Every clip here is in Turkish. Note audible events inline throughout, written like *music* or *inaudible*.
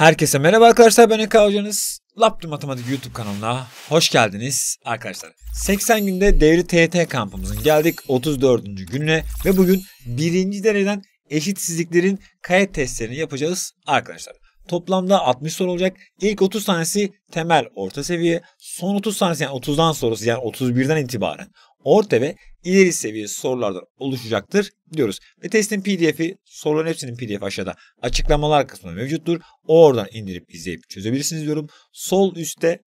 Herkese merhaba arkadaşlar ben Eka Hocanız. Laptı Matematik YouTube kanalına hoş geldiniz arkadaşlar. 80 günde devri TET kampımızın geldik 34. gününe ve bugün birinci dereceden eşitsizliklerin kayıt testlerini yapacağız arkadaşlar. Toplamda 60 soru olacak. İlk 30 tanesi temel orta seviye. Son 30 tanesi yani 30'dan sonrası yani 31'den itibaren orta ve ileri seviye sorulardan oluşacaktır diyoruz. Ve testin pdf'i soruların hepsinin pdf aşağıda açıklamalar kısmında mevcuttur. Oradan indirip izleyip çözebilirsiniz diyorum. Sol üstte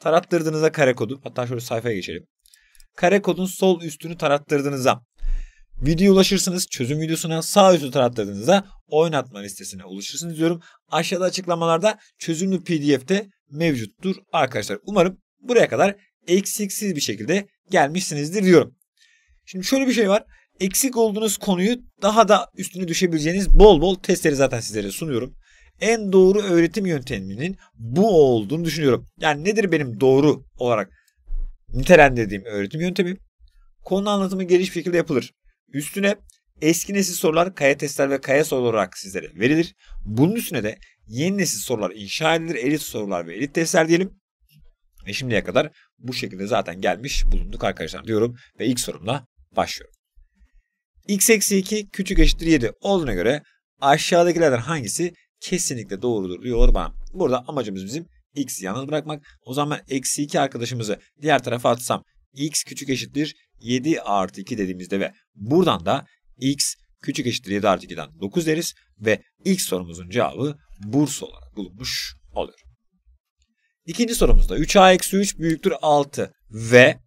tarattırdığınızda kare kodu hatta şöyle sayfaya geçelim. Kare kodun sol üstünü tarattırdığınızda Video ulaşırsınız çözüm videosuna sağ üstü tarattırdığınızda oynatma listesine ulaşırsınız diyorum. Aşağıda açıklamalarda çözümlü pdf'de mevcuttur arkadaşlar. Umarım buraya kadar eksiksiz bir şekilde gelmişsinizdir diyorum. Şimdi şöyle bir şey var. Eksik olduğunuz konuyu daha da üstüne düşebileceğiniz bol bol testleri zaten sizlere sunuyorum. En doğru öğretim yönteminin bu olduğunu düşünüyorum. Yani nedir benim doğru olarak nitelendirdiğim öğretim yöntemi? Konu anlatımı geliş şekilde yapılır. Üstüne eski nesil sorular kaya testler ve kaya sorular olarak sizlere verilir. Bunun üstüne de yeni nesil sorular inşa edilir. Elit sorular ve elit testler diyelim. E şimdiye kadar bu şekilde zaten gelmiş bulunduk arkadaşlar diyorum ve ilk sorumla başlıyorum. x eksi 2 küçük eşittir 7 olduğuna göre aşağıdakilerden hangisi kesinlikle doğrudur diyor bana. Burada amacımız bizim x'i yalnız bırakmak. O zaman ben eksi 2 arkadaşımızı diğer tarafa atsam x küçük eşittir 7 artı 2 dediğimizde ve buradan da x küçük eşittir 7 artı 2'den 9 deriz ve ilk sorumuzun cevabı Bursa olarak bulunmuş oluyor. İkinci sorumuzda 3a eksi 3 büyüktür 6 ve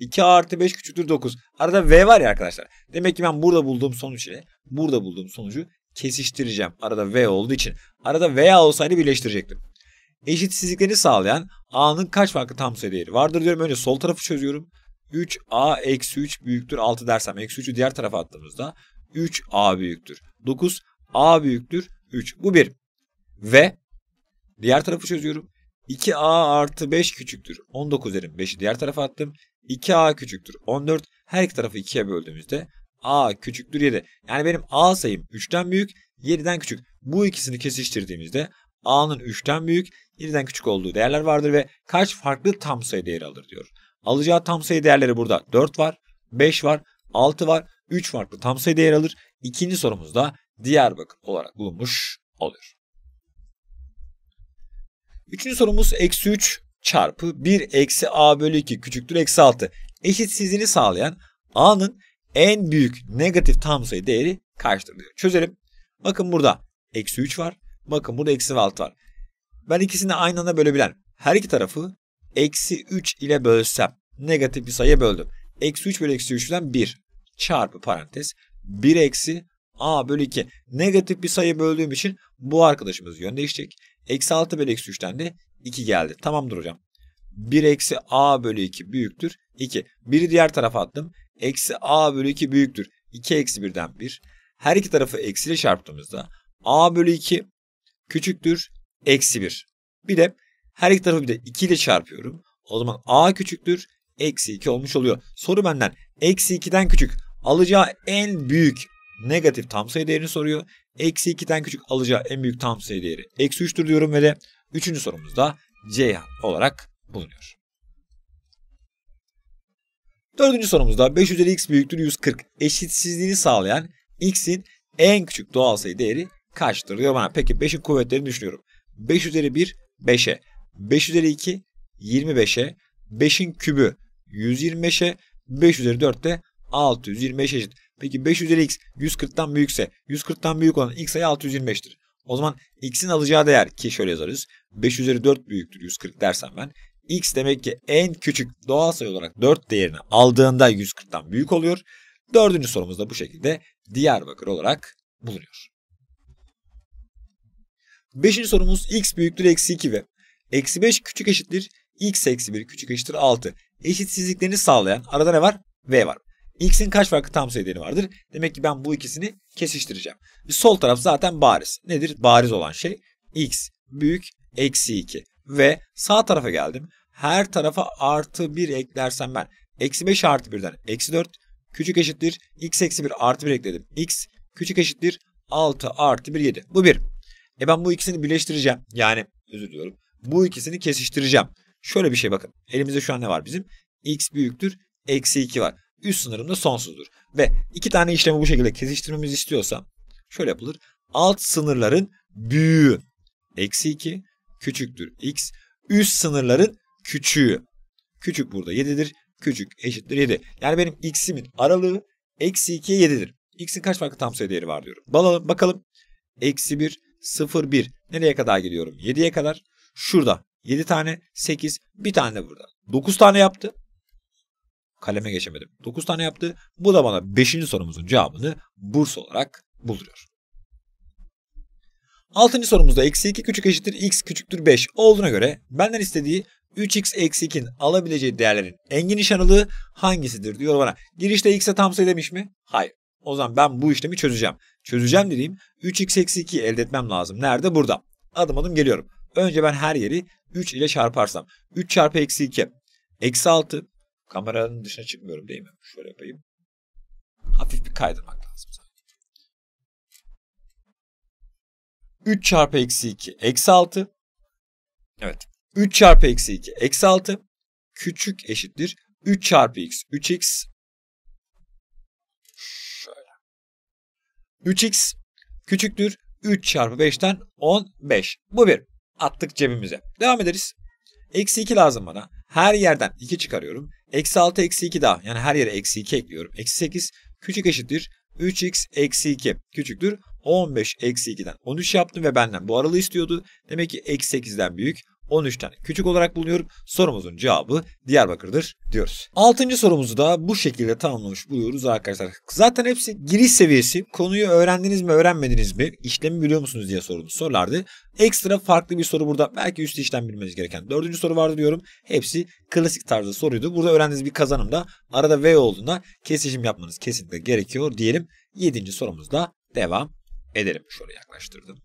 2 artı 5 küçüktür 9. Arada v var ya arkadaşlar. Demek ki ben burada bulduğum sonuç ile burada bulduğum sonucu kesiştireceğim. Arada v olduğu için. Arada v olsaydı birleştirecektim. Eşitsizliklerini sağlayan a'nın kaç farklı tam sayı değeri vardır diyorum. Önce sol tarafı çözüyorum. 3a eksi 3 büyüktür 6 dersem eksi 3'ü diğer tarafa attığımızda 3a büyüktür 9 a büyüktür 3. Bu bir. Ve diğer tarafı çözüyorum. 2a artı 5 küçüktür. 19 üzeri 5'i diğer tarafa attım. 2a küçüktür. 14. Her iki tarafı 2'ye böldüğümüzde a küçüktür 7. Yani benim a sayım 3'ten büyük 7'den küçük. Bu ikisini kesiştirdiğimizde a'nın 3'ten büyük 7'den küçük olduğu değerler vardır ve kaç farklı tam sayı değeri alır diyor. Alacağı tam sayı değerleri burada 4 var, 5 var, 6 var, 3 farklı tam sayı değer alır. İkinci sorumuz da diğer bakım olarak bulunmuş oluyor. Üçüncü sorumuz eksi 3 çarpı 1 eksi a bölü 2 küçüktür eksi 6 eşitsizliğini sağlayan a'nın en büyük negatif tam sayı değeri kaçtır diyor. Çözelim. Bakın burada eksi 3 var. Bakın burada eksi 6 var. Ben ikisini aynı anda bölebilen her iki tarafı eksi 3 ile bölsem negatif bir sayıya böldüm. Eksi 3 bölü eksi 3'den 1 çarpı parantez 1 eksi A bölü 2 negatif bir sayı böldüğüm için bu arkadaşımız yön değişecek. Eksi 6 bölü eksi 3'ten de 2 geldi. Tamamdır hocam. 1 eksi A bölü 2 büyüktür 2. 1'i diğer tarafa attım. Eksi A bölü 2 büyüktür. 2 eksi 1'den 1. Her iki tarafı eksiyle çarptığımızda A bölü 2 küçüktür eksi 1. Bir de her iki tarafı bir de 2 ile çarpıyorum. O zaman A küçüktür eksi 2 olmuş oluyor. Soru benden eksi 2'den küçük alacağı en büyük negatif tam sayı değerini soruyor. Eksi 2'den küçük alacağı en büyük tam sayı değeri eksi 3'tür diyorum ve de 3. sorumuzda Ceyhan olarak bulunuyor. Dördüncü sorumuzda 5 üzeri x büyüktür 140 eşitsizliğini sağlayan x'in en küçük doğal sayı değeri kaçtır diyor bana. Peki 5'in kuvvetlerini düşünüyorum. 5 üzeri 1 5'e, 5 üzeri 2 25'e, 5'in kübü 125'e, 5 üzeri 4 de 625 eşit. Peki 5 üzeri x 140'tan büyükse 140'tan büyük olan x sayı 625'tir. O zaman x'in alacağı değer ki şöyle yazarız. 5 üzeri 4 büyüktür 140 dersem ben. x demek ki en küçük doğal sayı olarak 4 değerini aldığında 140'tan büyük oluyor. Dördüncü sorumuz da bu şekilde Diyarbakır olarak bulunuyor. Beşinci sorumuz x büyüktür eksi 2 ve eksi 5 küçük eşittir x eksi 1 küçük eşittir 6. Eşitsizliklerini sağlayan arada ne var? V var. X'in kaç farklı tam sayı değeri vardır? Demek ki ben bu ikisini kesiştireceğim. Sol taraf zaten bariz. Nedir? Bariz olan şey x büyük eksi 2. Ve sağ tarafa geldim. Her tarafa artı 1 eklersem ben eksi 5 artı 1'den eksi 4 küçük eşittir x eksi 1 artı 1 ekledim. x küçük eşittir 6 artı 1 7. Bu 1. E ben bu ikisini birleştireceğim. Yani özür diliyorum. Bu ikisini kesiştireceğim. Şöyle bir şey bakın. Elimizde şu an ne var bizim? x büyüktür eksi 2 var üst sınırım da sonsuzdur. Ve iki tane işlemi bu şekilde kesiştirmemizi istiyorsam şöyle yapılır. Alt sınırların büyüğü eksi 2 küçüktür x. Üst sınırların küçüğü. Küçük burada 7'dir. Küçük eşittir 7. Yani benim x'imin aralığı eksi 2'ye 7'dir. X'in kaç farklı tam sayı değeri var diyorum. Bakalım, bakalım. Eksi 1, 0, 1. Nereye kadar gidiyorum? 7'ye kadar. Şurada 7 tane, 8, bir tane burada. 9 tane yaptı kaleme geçemedim. 9 tane yaptı. Bu da bana 5. sorumuzun cevabını burs olarak bulduruyor. 6. sorumuzda eksi 2 küçük eşittir x küçüktür 5 olduğuna göre benden istediği 3x eksi 2'nin alabileceği değerlerin engin geniş hangisidir diyor bana. Girişte x'e tam sayı demiş mi? Hayır. O zaman ben bu işlemi çözeceğim. Çözeceğim dediğim 3x eksi 2'yi elde etmem lazım. Nerede? Burada. Adım adım geliyorum. Önce ben her yeri 3 ile çarparsam. 3 çarpı eksi 2. Eksi 6 Kameranın dışına çıkmıyorum değil mi? Şöyle yapayım. Hafif bir kaydırmak lazım sanki. 3 çarpı eksi 2 eksi 6. Evet. 3 çarpı eksi 2 eksi 6. Küçük eşittir. 3 çarpı x 3x. Şöyle. 3x küçüktür. 3 çarpı 5'ten 15. Bu bir. Attık cebimize. Devam ederiz. Eksi 2 lazım bana. Her yerden 2 çıkarıyorum. Eksi 6 eksi 2 daha. Yani her yere eksi 2 ekliyorum. Eksi 8 küçük eşittir. 3x eksi 2 küçüktür. 15 eksi 2'den 13 yaptım ve benden bu aralığı istiyordu. Demek ki eksi 8'den büyük. 13 tane küçük olarak bulunuyorum. Sorumuzun cevabı Diyarbakır'dır diyoruz. 6. sorumuzu da bu şekilde tamamlamış buluyoruz arkadaşlar. Zaten hepsi giriş seviyesi. Konuyu öğrendiniz mi öğrenmediniz mi? İşlemi biliyor musunuz diye sorulmuş sorulardı. Ekstra farklı bir soru burada. Belki üst işlem bilmeniz gereken dördüncü soru vardı diyorum. Hepsi klasik tarzda soruydu. Burada öğrendiğiniz bir kazanım da arada V olduğunda kesişim yapmanız kesinlikle gerekiyor diyelim. Yedinci sorumuzda devam edelim. Şöyle yaklaştırdım.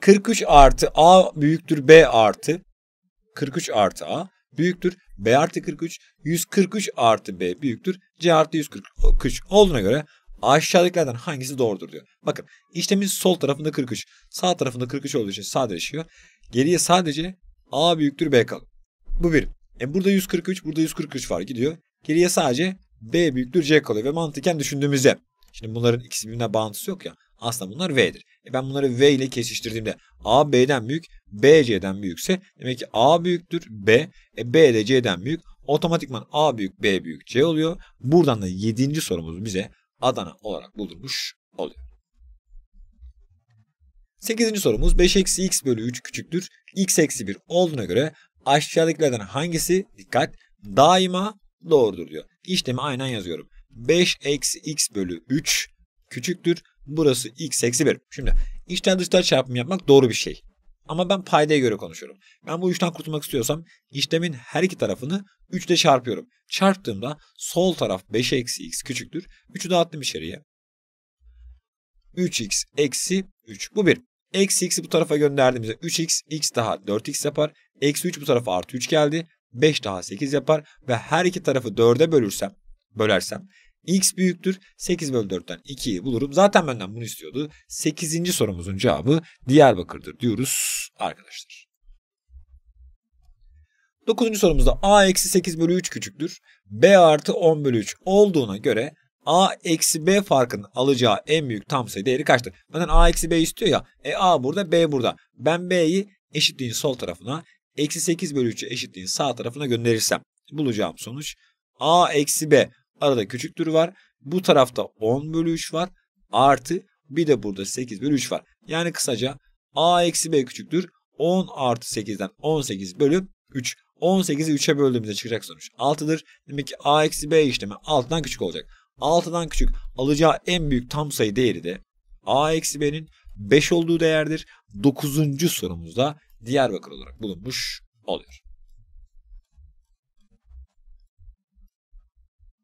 43 artı A büyüktür B artı 43 artı A büyüktür. B artı 43 143 artı B büyüktür. C artı 143 olduğuna göre aşağıdakilerden hangisi doğrudur diyor. Bakın işlemin sol tarafında 43 sağ tarafında 43 olduğu için sadeleşiyor. Geriye sadece A büyüktür B kalıyor. Bu bir. E burada 143 burada 143 var gidiyor. Geriye sadece B büyüktür C kalıyor ve mantıken düşündüğümüzde Şimdi bunların ikisi birbirine bağıntısı yok ya. Aslında bunlar V'dir. E ben bunları V ile kesiştirdiğimde A B'den büyük, B C'den büyükse demek ki A büyüktür B, e B de C'den büyük. Otomatikman A büyük, B büyük, C oluyor. Buradan da 7. sorumuz bize Adana olarak bulunmuş oluyor. 8. sorumuz 5 eksi x bölü 3 küçüktür. x eksi 1 olduğuna göre aşağıdakilerden hangisi dikkat daima doğrudur diyor. İşlemi aynen yazıyorum. 5 eksi x bölü 3 küçüktür. Burası x eksi 1. Şimdi içten dıştan çarpım şey yapmak doğru bir şey. Ama ben paydaya göre konuşuyorum. Ben bu üçten kurtulmak istiyorsam işlemin her iki tarafını 3 ile çarpıyorum. Çarptığımda sol taraf 5 eksi x küçüktür. 3'ü dağıttım içeriye. 3x eksi 3. Bu bir. Eksi x'i bu tarafa gönderdiğimizde 3x, x daha 4x yapar. Eksi 3 bu tarafa artı 3 geldi. 5 daha 8 yapar. Ve her iki tarafı 4'e bölürsem, bölersem x büyüktür 8 bölü 4'ten 2'yi bulurum. Zaten benden bunu istiyordu. 8. sorumuzun cevabı Diyarbakır'dır diyoruz arkadaşlar. 9. sorumuzda a eksi 8 bölü 3 küçüktür. b artı 10 bölü 3 olduğuna göre a eksi b farkının alacağı en büyük tam sayı değeri kaçtır? Benden a eksi b istiyor ya. E a burada b burada. Ben b'yi eşitliğin sol tarafına eksi 8 bölü 3'ü eşitliğin sağ tarafına gönderirsem bulacağım sonuç a eksi b Arada küçüktür var. Bu tarafta 10 bölü 3 var. Artı bir de burada 8 bölü 3 var. Yani kısaca a eksi b küçüktür. 10 artı 8'den 18 bölü 3. 18'i 3'e böldüğümüzde çıkacak sonuç 6'dır. Demek ki a eksi b işlemi 6'dan küçük olacak. 6'dan küçük alacağı en büyük tam sayı değeri de a eksi b'nin 5 olduğu değerdir. 9. sorumuzda Diyarbakır olarak bulunmuş oluyor.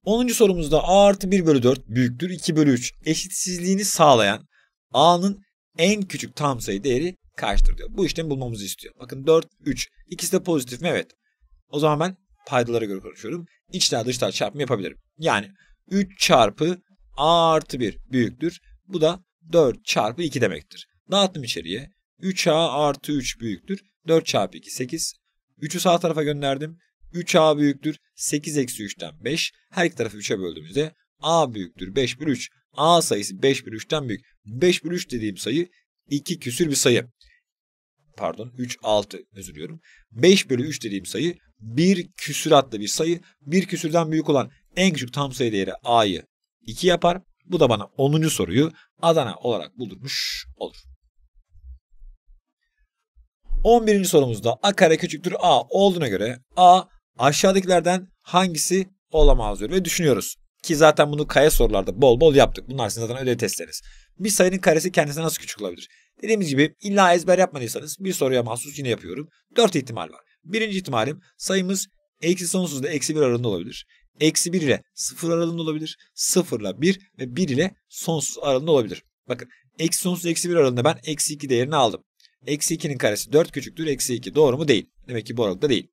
10. sorumuzda a artı 1 bölü 4 büyüktür 2 bölü 3 eşitsizliğini sağlayan a'nın en küçük tam sayı değeri kaçtır diyor. Bu işlemi bulmamızı istiyor. Bakın 4, 3. ikisi de pozitif mi? Evet. O zaman ben paydalara göre konuşuyorum. İçler dışlar çarpımı yapabilirim. Yani 3 çarpı a artı 1 büyüktür. Bu da 4 çarpı 2 demektir. Dağıttım içeriye. 3a artı 3 büyüktür. 4 çarpı 2 8. 3'ü sağ tarafa gönderdim. 3a büyüktür 8 eksi 3'ten 5. Her iki tarafı 3'e böldüğümüzde a büyüktür 5 bölü 3. a sayısı 5 bölü 3'ten büyük. 5 bölü 3 dediğim sayı 2 küsür bir sayı. Pardon 3 6 özür diliyorum. 5 bölü 3 dediğim sayı 1 adlı bir sayı. 1 küsürden büyük olan en küçük tam sayı değeri a'yı 2 yapar. Bu da bana 10. soruyu Adana olarak buldurmuş olur. 11. sorumuzda a kare küçüktür a olduğuna göre a Aşağıdakilerden hangisi olamaz diyor ve düşünüyoruz. Ki zaten bunu kaya sorularda bol bol yaptık. Bunlar sizin zaten ödev testleriniz. Bir sayının karesi kendisine nasıl küçük olabilir? Dediğimiz gibi illa ezber yapmadıysanız bir soruya mahsus yine yapıyorum. 4 ihtimal var. Birinci ihtimalim sayımız eksi sonsuzda eksi 1 aralığında olabilir. Eksi 1 ile 0 aralığında olabilir. 0 ile 1 ve 1 ile sonsuz aralığında olabilir. Bakın eksi sonsuz eksi 1 aralığında ben eksi 2 değerini aldım. Eksi 2'nin karesi 4 küçüktür eksi 2 doğru mu değil. Demek ki bu aralıkta değil.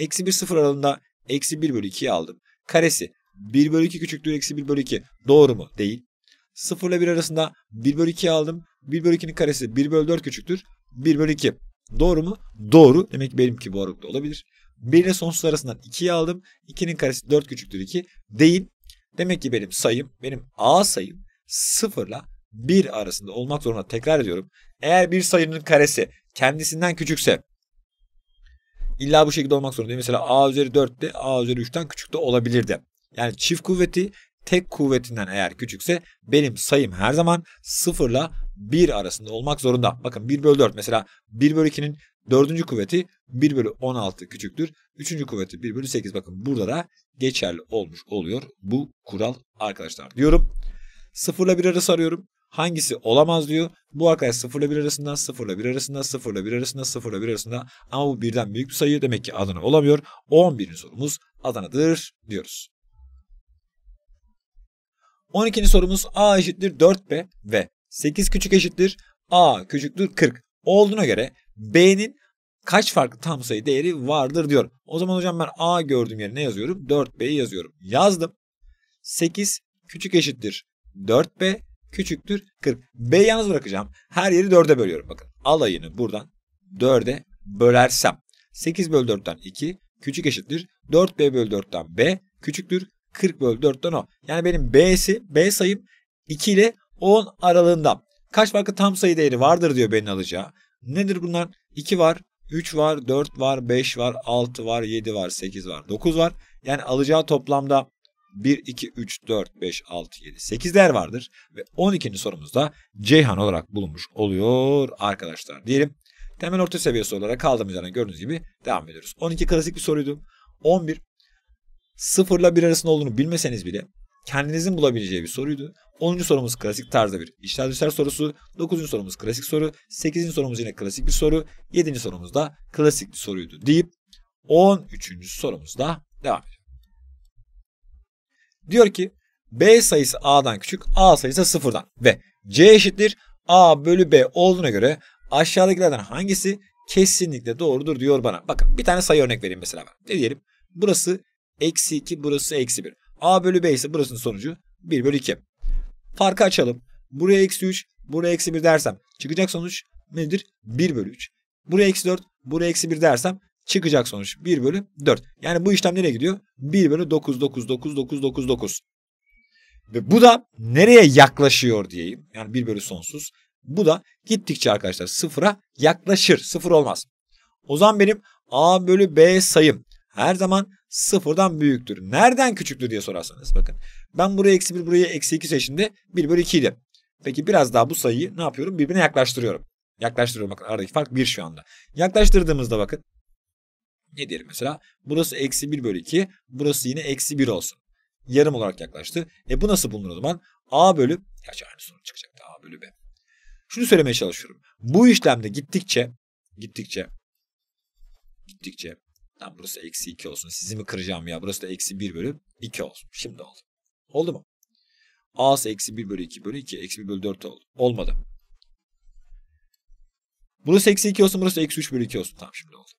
Eksi 1 0 aralığında eksi 1 bölü 2'yi aldım. Karesi 1 bölü 2 küçüktür eksi 1 bölü 2 doğru mu? Değil. 0 ile 1 arasında 1 bölü 2'yi aldım. 1 bölü 2'nin karesi 1 bölü 4 küçüktür. 1 bölü 2 doğru mu? Doğru. Demek ki benimki bu aralıkta olabilir. 1 ile sonsuz arasından 2'yi aldım. 2'nin karesi 4 küçüktür 2 değil. Demek ki benim sayım, benim A sayım 0 ile 1 arasında olmak zorunda tekrar ediyorum. Eğer bir sayının karesi kendisinden küçükse İlla bu şekilde olmak zorunda değil. Mesela A üzeri 4 de A üzeri 3'ten küçük de olabilirdi. Yani çift kuvveti tek kuvvetinden eğer küçükse benim sayım her zaman 0 ile 1 arasında olmak zorunda. Bakın 1 bölü 4 mesela 1 bölü 2'nin 4. kuvveti 1 bölü 16 küçüktür. 3. kuvveti 1 bölü 8 bakın burada da geçerli olmuş oluyor bu kural arkadaşlar diyorum. 0 ile 1 arası arıyorum. Hangisi olamaz diyor. Bu arkadaş 0 ile 1 arasında, 0 ile 1 arasında, 0 ile 1 arasında, 0 ile 1 arasında. Ama bu birden büyük bir sayı demek ki Adana olamıyor. 11. sorumuz Adana'dır diyoruz. 12. sorumuz A eşittir 4B ve 8 küçük eşittir A küçüktür 40 olduğuna göre B'nin kaç farklı tam sayı değeri vardır diyor. O zaman hocam ben A gördüğüm yerine ne yazıyorum? 4B'yi yazıyorum. Yazdım. 8 küçük eşittir 4B küçüktür 40. B'yi yalnız bırakacağım. Her yeri 4'e bölüyorum. Bakın alayını buradan 4'e bölersem 8 bölü 4'ten 2 küçük eşittir 4B bölü 4'ten B küçüktür 40 bölü 4'ten o. Yani benim B'si B sayım 2 ile 10 aralığında. Kaç farklı tam sayı değeri vardır diyor benim alacağı. Nedir bunlar? 2 var, 3 var, 4 var, 5 var, 6 var, 7 var, 8 var, 9 var. Yani alacağı toplamda 1, 2, 3, 4, 5, 6, 7, 8'ler vardır. Ve 12. sorumuzda Ceyhan olarak bulunmuş oluyor arkadaşlar diyelim. Temel orta seviye sorulara kaldığımız yerden gördüğünüz gibi devam ediyoruz. 12 klasik bir soruydu. 11 0 ile 1 arasında olduğunu bilmeseniz bile kendinizin bulabileceği bir soruydu. 10. sorumuz klasik tarzda bir işler düşer sorusu. 9. sorumuz klasik soru. 8. sorumuz yine klasik bir soru. 7. sorumuz da klasik bir soruydu deyip 13. sorumuzda devam ediyoruz. Diyor ki B sayısı A'dan küçük, A sayısı sıfırdan ve C eşittir A bölü B olduğuna göre aşağıdakilerden hangisi kesinlikle doğrudur diyor bana. Bakın bir tane sayı örnek vereyim mesela ben. Ne diyelim? Burası eksi 2, burası eksi 1. A bölü B ise burasının sonucu 1 bölü 2. Farkı açalım. Buraya eksi 3, buraya eksi 1 dersem çıkacak sonuç nedir? 1 bölü 3. Buraya eksi 4, buraya eksi 1 dersem çıkacak sonuç 1 bölü 4. Yani bu işlem nereye gidiyor? 1 bölü 9 9 9 9 9 9. Ve bu da nereye yaklaşıyor diyeyim. Yani 1 bölü sonsuz. Bu da gittikçe arkadaşlar sıfıra yaklaşır. Sıfır olmaz. O zaman benim a bölü b sayım her zaman sıfırdan büyüktür. Nereden küçüktür diye sorarsanız bakın. Ben buraya eksi 1 buraya eksi 2 seçimde 1 bölü 2 idi. Peki biraz daha bu sayıyı ne yapıyorum? Birbirine yaklaştırıyorum. Yaklaştırıyorum bakın aradaki fark 1 şu anda. Yaklaştırdığımızda bakın ne diyelim mesela? Burası eksi 1 bölü 2. Burası yine eksi 1 olsun. Yarım olarak yaklaştı. E bu nasıl bulunur o zaman? A bölü. Gerçi aynı sonuç çıkacaktı. A bölü B. Şunu söylemeye çalışıyorum. Bu işlemde gittikçe gittikçe gittikçe Lan burası eksi 2 olsun. Sizi mi kıracağım ya? Burası da eksi 1 bölü 2 olsun. Şimdi oldu. Oldu mu? A'sı eksi 1 bölü 2 bölü 2. Eksi 1 bölü 4 oldu. Olmadı. Burası eksi 2 olsun. Burası eksi 3 bölü 2 olsun. Tamam şimdi oldu.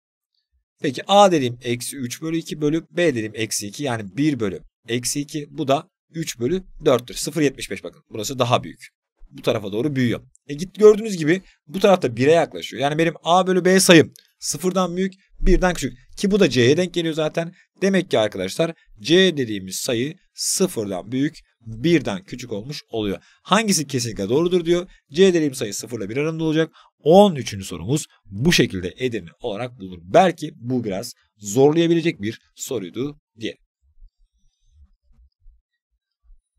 Peki a dediğim eksi 3 bölü 2 bölü b dediğim eksi 2 yani 1 bölü eksi 2 bu da 3 bölü 4'tür. 0.75 bakın burası daha büyük. Bu tarafa doğru büyüyor. E git gördüğünüz gibi bu tarafta 1'e yaklaşıyor. Yani benim a bölü b sayım sıfırdan büyük birden küçük. Ki bu da c'ye denk geliyor zaten. Demek ki arkadaşlar c dediğimiz sayı sıfırdan büyük birden küçük olmuş oluyor. Hangisi kesinlikle doğrudur diyor. C dediğim sayı sıfırla bir aralığında olacak. 13. sorumuz bu şekilde Edirne olarak bulunur. Belki bu biraz zorlayabilecek bir soruydu diye.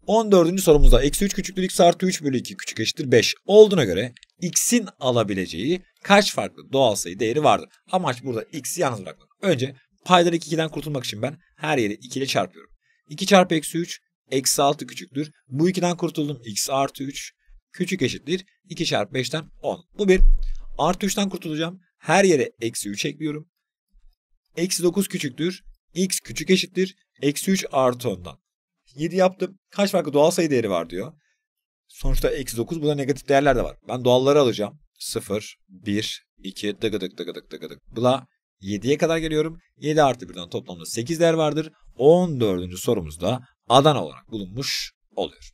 14. sorumuzda eksi 3 küçüktür x artı 3 bölü 2 küçük eşittir 5 olduğuna göre x'in alabileceği kaç farklı doğal sayı değeri vardır? Amaç burada x'i yalnız bırakmak. Önce paydalı 2'den kurtulmak için ben her yeri 2 ile çarpıyorum. 2 çarpı eksi 3 eksi 6 küçüktür. Bu 2'den kurtuldum x artı 3 küçük eşittir 2 çarpı 5'ten 10. Bu bir. Artı 3'ten kurtulacağım. Her yere eksi 3 ekliyorum. Eksi 9 küçüktür. X küçük eşittir. Eksi 3 artı 10'dan. 7 yaptım. Kaç farklı doğal sayı değeri var diyor. Sonuçta eksi 9. Burada negatif değerler de var. Ben doğalları alacağım. 0, 1, 2, dıgıdık dıgıdık dıgıdık. Bula 7'ye kadar geliyorum. 7 artı 1'den toplamda 8 değer vardır. 14. sorumuzda Adana olarak bulunmuş oluyor.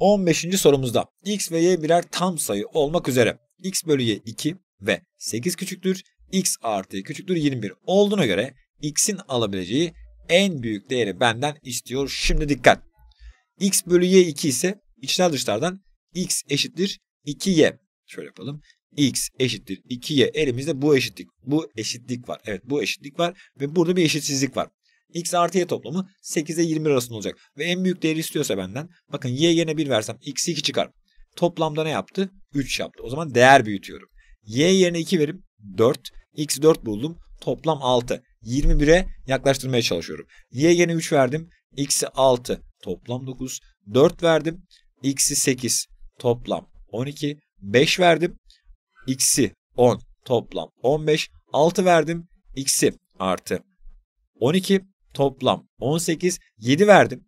15. sorumuzda x ve y birer tam sayı olmak üzere x bölü y 2 ve 8 küçüktür x artı küçüktür 21 olduğuna göre x'in alabileceği en büyük değeri benden istiyor. Şimdi dikkat. x bölü y 2 ise içler dışlardan x eşittir 2y. Şöyle yapalım. x eşittir 2y elimizde bu eşitlik. Bu eşitlik var. Evet bu eşitlik var ve burada bir eşitsizlik var. X artı Y toplamı 8'e 20 arasında olacak. Ve en büyük değeri istiyorsa benden bakın Y yerine 1 versem X 2 çıkar. Toplamda ne yaptı? 3 yaptı. O zaman değer büyütüyorum. Y yerine 2 verip 4. X 4 buldum. Toplam 6. 21'e yaklaştırmaya çalışıyorum. Y yerine 3 verdim. X'i 6. Toplam 9. 4 verdim. X'i 8. Toplam 12. 5 verdim. X'i 10. Toplam 15. 6 verdim. X'i artı 12 toplam 18. 7 verdim.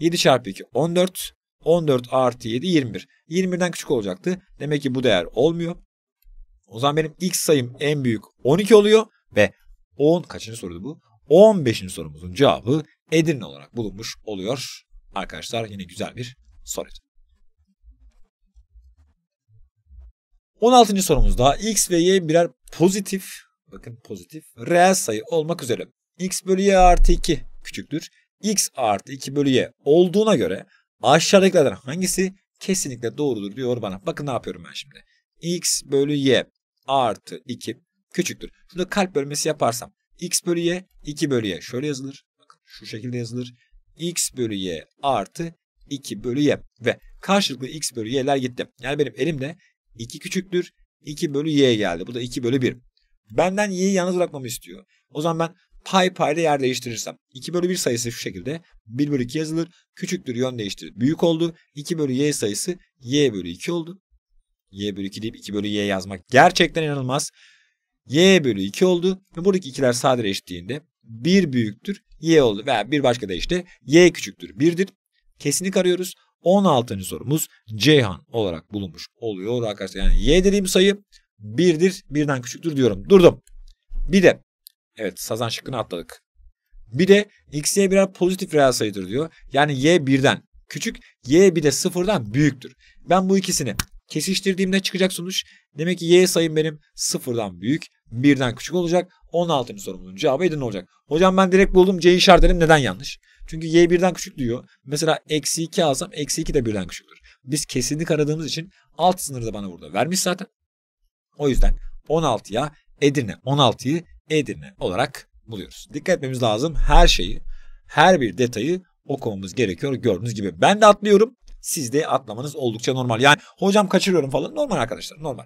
7 çarpı 2 14. 14 artı 7 21. 21'den küçük olacaktı. Demek ki bu değer olmuyor. O zaman benim x sayım en büyük 12 oluyor ve 10 kaçıncı soruydu bu? 15. sorumuzun cevabı Edirne olarak bulunmuş oluyor. Arkadaşlar yine güzel bir soruydu. 16. sorumuzda x ve y birer pozitif bakın pozitif reel sayı olmak üzere x bölü y artı 2 küçüktür. x artı 2 bölü y olduğuna göre aşağıdakilerden hangisi kesinlikle doğrudur diyor bana. Bakın ne yapıyorum ben şimdi. x bölü y artı 2 küçüktür. Şurada kalp bölmesi yaparsam x bölü y 2 bölü y şöyle yazılır. Bakın şu şekilde yazılır. x bölü y artı 2 bölü y ve karşılıklı x bölü y'ler gitti. Yani benim elimde 2 küçüktür 2 bölü y geldi. Bu da 2 bölü 1. Benden y'yi yalnız bırakmamı istiyor. O zaman ben pay payda yer değiştirirsem. 2 bölü 1 sayısı şu şekilde. 1 bölü 2 yazılır. Küçüktür yön değiştirir. Büyük oldu. 2 bölü y sayısı y bölü 2 oldu. y bölü 2 deyip 2 bölü y yazmak gerçekten inanılmaz. y bölü 2 oldu. Ve buradaki ikiler sadeleştiğinde 1 büyüktür y oldu. Veya bir başka deyişle y küçüktür 1'dir. Kesinlik arıyoruz. 16. sorumuz Ceyhan olarak bulunmuş oluyor arkadaşlar. Yani y dediğim sayı 1'dir. 1'den küçüktür diyorum. Durdum. Bir de Evet sazan şıkkını atladık. Bir de x, birer pozitif reel sayıdır diyor. Yani y birden küçük, y bir de sıfırdan büyüktür. Ben bu ikisini kesiştirdiğimde çıkacak sonuç demek ki y sayım benim sıfırdan büyük, birden küçük olacak. 16. sorumun cevabı Edirne olacak. Hocam ben direkt buldum C'yi işaretledim neden yanlış? Çünkü y birden küçük diyor. Mesela eksi 2 alsam eksi 2 de birden küçüktür. Biz kesinlik aradığımız için alt sınırı da bana burada vermiş zaten. O yüzden 16'ya Edirne 16'yı Edirne olarak buluyoruz. Dikkat etmemiz lazım her şeyi, her bir detayı okumamız gerekiyor gördüğünüz gibi. Ben de atlıyorum, siz de atlamanız oldukça normal. Yani hocam kaçırıyorum falan normal arkadaşlar normal.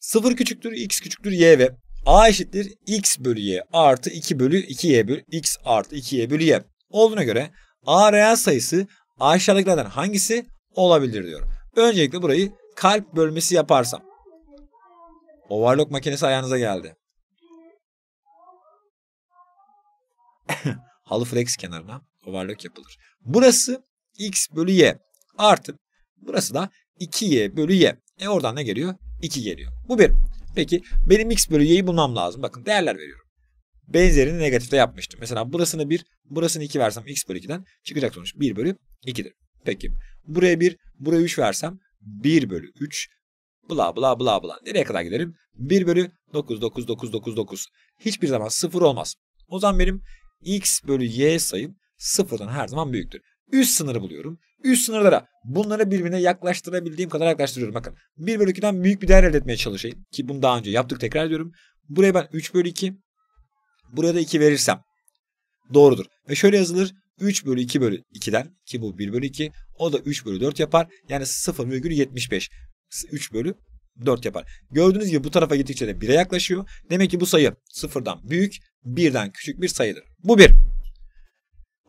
0 küçüktür x küçüktür y ve a eşittir x bölü y artı 2 bölü 2y bölü x artı 2y bölü y olduğuna göre a reel sayısı aşağıdakilerden hangisi olabilir diyor. Öncelikle burayı kalp bölmesi yaparsam. Overlock makinesi ayağınıza geldi. *laughs* halı flex kenarına overlock yapılır. Burası x bölü y artı burası da 2y bölü y. E oradan ne geliyor? 2 geliyor. Bu bir. Peki benim x bölü y'yi bulmam lazım. Bakın değerler veriyorum. Benzerini negatifte yapmıştım. Mesela burasını 1, burasını 2 versem x bölü 2'den çıkacak sonuç 1 bölü 2'dir. Peki buraya 1, buraya 3 versem 1 bölü 3 bla bla bla bla. Nereye kadar giderim? 1 bölü 9, 9, 9, 9, 9. Hiçbir zaman 0 olmaz. O zaman benim x bölü y sayım sıfırdan her zaman büyüktür. Üst sınırı buluyorum. Üst sınırlara bunları birbirine yaklaştırabildiğim kadar yaklaştırıyorum. Bakın 1 bölü 2'den büyük bir değer elde etmeye çalışayım. Ki bunu daha önce yaptık tekrar ediyorum. Buraya ben 3 bölü 2 buraya da 2 verirsem doğrudur. Ve şöyle yazılır. 3 bölü 2 bölü 2'den ki bu 1 bölü 2 o da 3 bölü 4 yapar. Yani 0,75 3 bölü 4 yapar. Gördüğünüz gibi bu tarafa gittikçe de 1'e yaklaşıyor. Demek ki bu sayı sıfırdan büyük birden küçük bir sayıdır. Bu bir.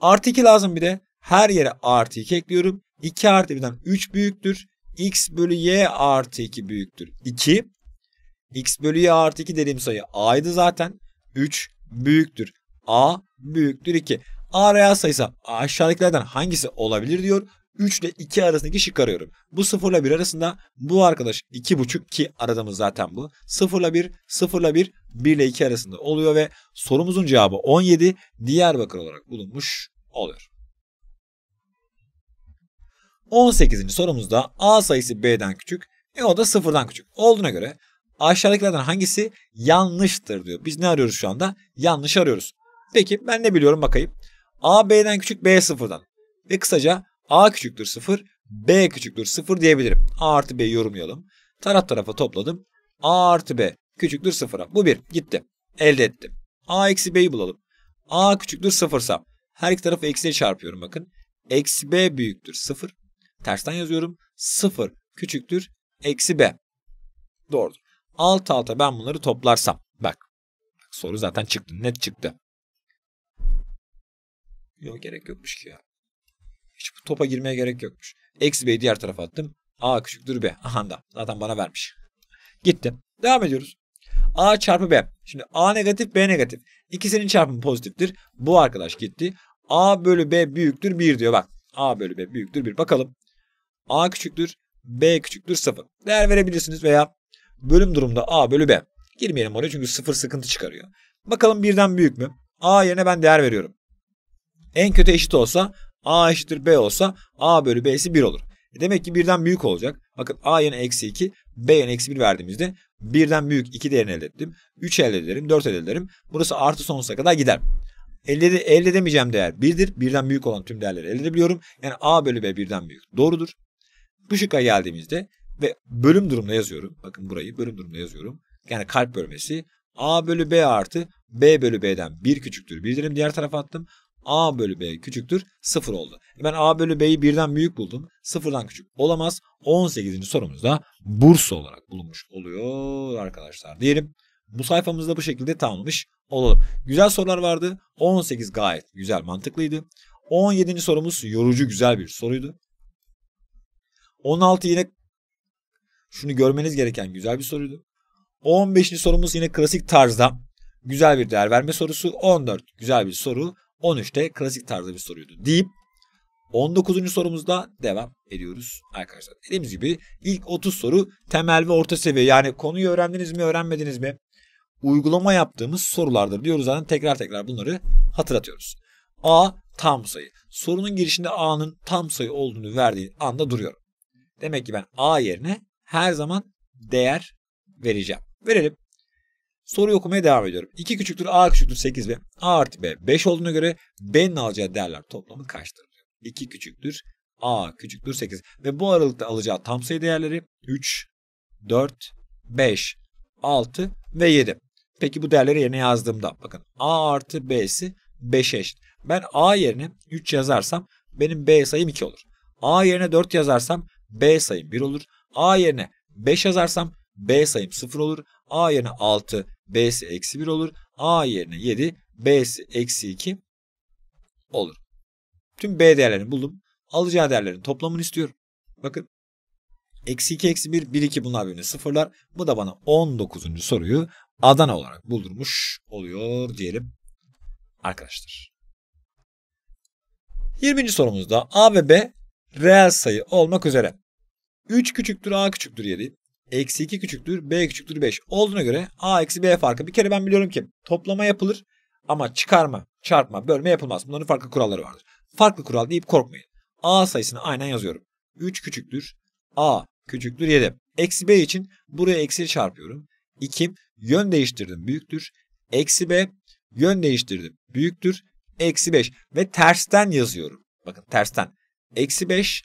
Artı 2 lazım bir de. Her yere artı 2 ekliyorum. 2 artı 1'den 3 büyüktür. x bölü y artı 2 büyüktür. 2. x bölü y artı 2 dediğim sayı a'ydı zaten. 3 büyüktür. a büyüktür 2. a reel sayısı aşağıdakilerden hangisi olabilir diyor. 3 ile 2 arasındaki şık arıyorum. Bu 0 ile 1 arasında bu arkadaş 2,5 ki aradığımız zaten bu. 0 ile 1, 0 ile 1, 1 ile 2 arasında oluyor ve sorumuzun cevabı 17 Diyarbakır olarak bulunmuş oluyor. 18. sorumuzda A sayısı B'den küçük, E o da 0'dan küçük olduğuna göre aşağıdakilerden hangisi yanlıştır diyor. Biz ne arıyoruz şu anda? Yanlış arıyoruz. Peki ben ne biliyorum bakayım. A B'den küçük B 0'dan Ve kısaca A küçüktür 0, B küçüktür 0 diyebilirim. A artı B yorumlayalım. Taraf tarafa topladım. A artı B küçüktür 0'a. Bu 1 gitti. Elde ettim. A eksi B'yi bulalım. A küçüktür 0 her iki tarafı eksiye çarpıyorum bakın. Eksi B büyüktür 0. Tersten yazıyorum. 0 küçüktür eksi B. Doğrudur. Alt alta ben bunları toplarsam. Bak. Soru zaten çıktı. Net çıktı. Yok gerek yokmuş ki ya. Hiç bu topa girmeye gerek yokmuş. Eksi B'yi diğer tarafa attım. A küçüktür B. Aha da. Zaten bana vermiş. Gittim. Devam ediyoruz. A çarpı B. Şimdi A negatif B negatif. İkisinin çarpımı pozitiftir. Bu arkadaş gitti. A bölü B büyüktür 1 diyor. Bak A bölü B büyüktür 1. Bakalım. A küçüktür. B küçüktür 0. Değer verebilirsiniz veya bölüm durumda A bölü B. Girmeyelim oraya çünkü 0 sıkıntı çıkarıyor. Bakalım birden büyük mü? A yerine ben değer veriyorum. En kötü eşit olsa A eşittir B olsa A bölü B'si 1 olur. E demek ki birden büyük olacak. Bakın A yerine eksi 2, B yerine eksi 1 verdiğimizde birden büyük 2 değerini elde ettim. 3 elde ederim, 4 elde ederim. Burası artı sonsuza kadar gider. Elde, elde edemeyeceğim değer 1'dir. Birden büyük olan tüm değerleri elde edebiliyorum. Yani A bölü B birden büyük. Doğrudur. Bu şıkka geldiğimizde ve bölüm durumda yazıyorum. Bakın burayı bölüm durumda yazıyorum. Yani kalp bölmesi A bölü B artı B bölü B'den 1 küçüktür. Bir dilim diğer tarafa attım a bölü b küçüktür 0 oldu. E ben a bölü b'yi birden büyük buldum. Sıfırdan küçük olamaz. 18. sorumuzda da Bursa olarak bulunmuş oluyor arkadaşlar diyelim. Bu sayfamızda bu şekilde tamamlamış olalım. Güzel sorular vardı. 18 gayet güzel mantıklıydı. 17. sorumuz yorucu güzel bir soruydu. 16 yine şunu görmeniz gereken güzel bir soruydu. 15. sorumuz yine klasik tarzda güzel bir değer verme sorusu. 14 güzel bir soru. 13'te klasik tarzda bir soruydu deyip 19. sorumuzda devam ediyoruz arkadaşlar. Dediğimiz gibi ilk 30 soru temel ve orta seviye. Yani konuyu öğrendiniz mi öğrenmediniz mi? Uygulama yaptığımız sorulardır diyoruz zaten tekrar tekrar bunları hatırlatıyoruz. A tam sayı. Sorunun girişinde A'nın tam sayı olduğunu verdiği anda duruyorum. Demek ki ben A yerine her zaman değer vereceğim. Verelim. Soruyu okumaya devam ediyorum. 2 küçüktür a küçüktür 8 ve a artı b 5 olduğuna göre b'nin alacağı değerler toplamı kaçtır? 2 küçüktür a küçüktür 8 ve bu aralıkta alacağı tam sayı değerleri 3, 4, 5, 6 ve 7. Peki bu değerleri yerine yazdığımda bakın a artı b'si 5'e eşit. Ben a yerine 3 yazarsam benim b sayım 2 olur. a yerine 4 yazarsam b sayım 1 olur. a yerine 5 yazarsam b sayım 0 olur. a yerine 6, B'si eksi 1 olur. A yerine 7, B'si eksi 2 olur. Tüm B değerlerini buldum. Alacağı değerlerin toplamını istiyorum. Bakın. Eksi 2, eksi 1, 1, 2 bunlar birbirine sıfırlar. Bu da bana 19. soruyu Adana olarak buldurmuş oluyor diyelim arkadaşlar. 20. sorumuzda A ve B reel sayı olmak üzere. 3 küçüktür A küçüktür 7. Eksi 2 küçüktür B küçüktür 5 olduğuna göre A eksi B farkı. Bir kere ben biliyorum ki toplama yapılır ama çıkarma, çarpma, bölme yapılmaz. Bunların farklı kuralları vardır. Farklı kural deyip korkmayın. A sayısını aynen yazıyorum. 3 küçüktür A küçüktür 7. Eksi B için buraya eksi çarpıyorum. 2 yön değiştirdim büyüktür. Eksi B yön değiştirdim büyüktür. Eksi 5 ve tersten yazıyorum. Bakın tersten. Eksi 5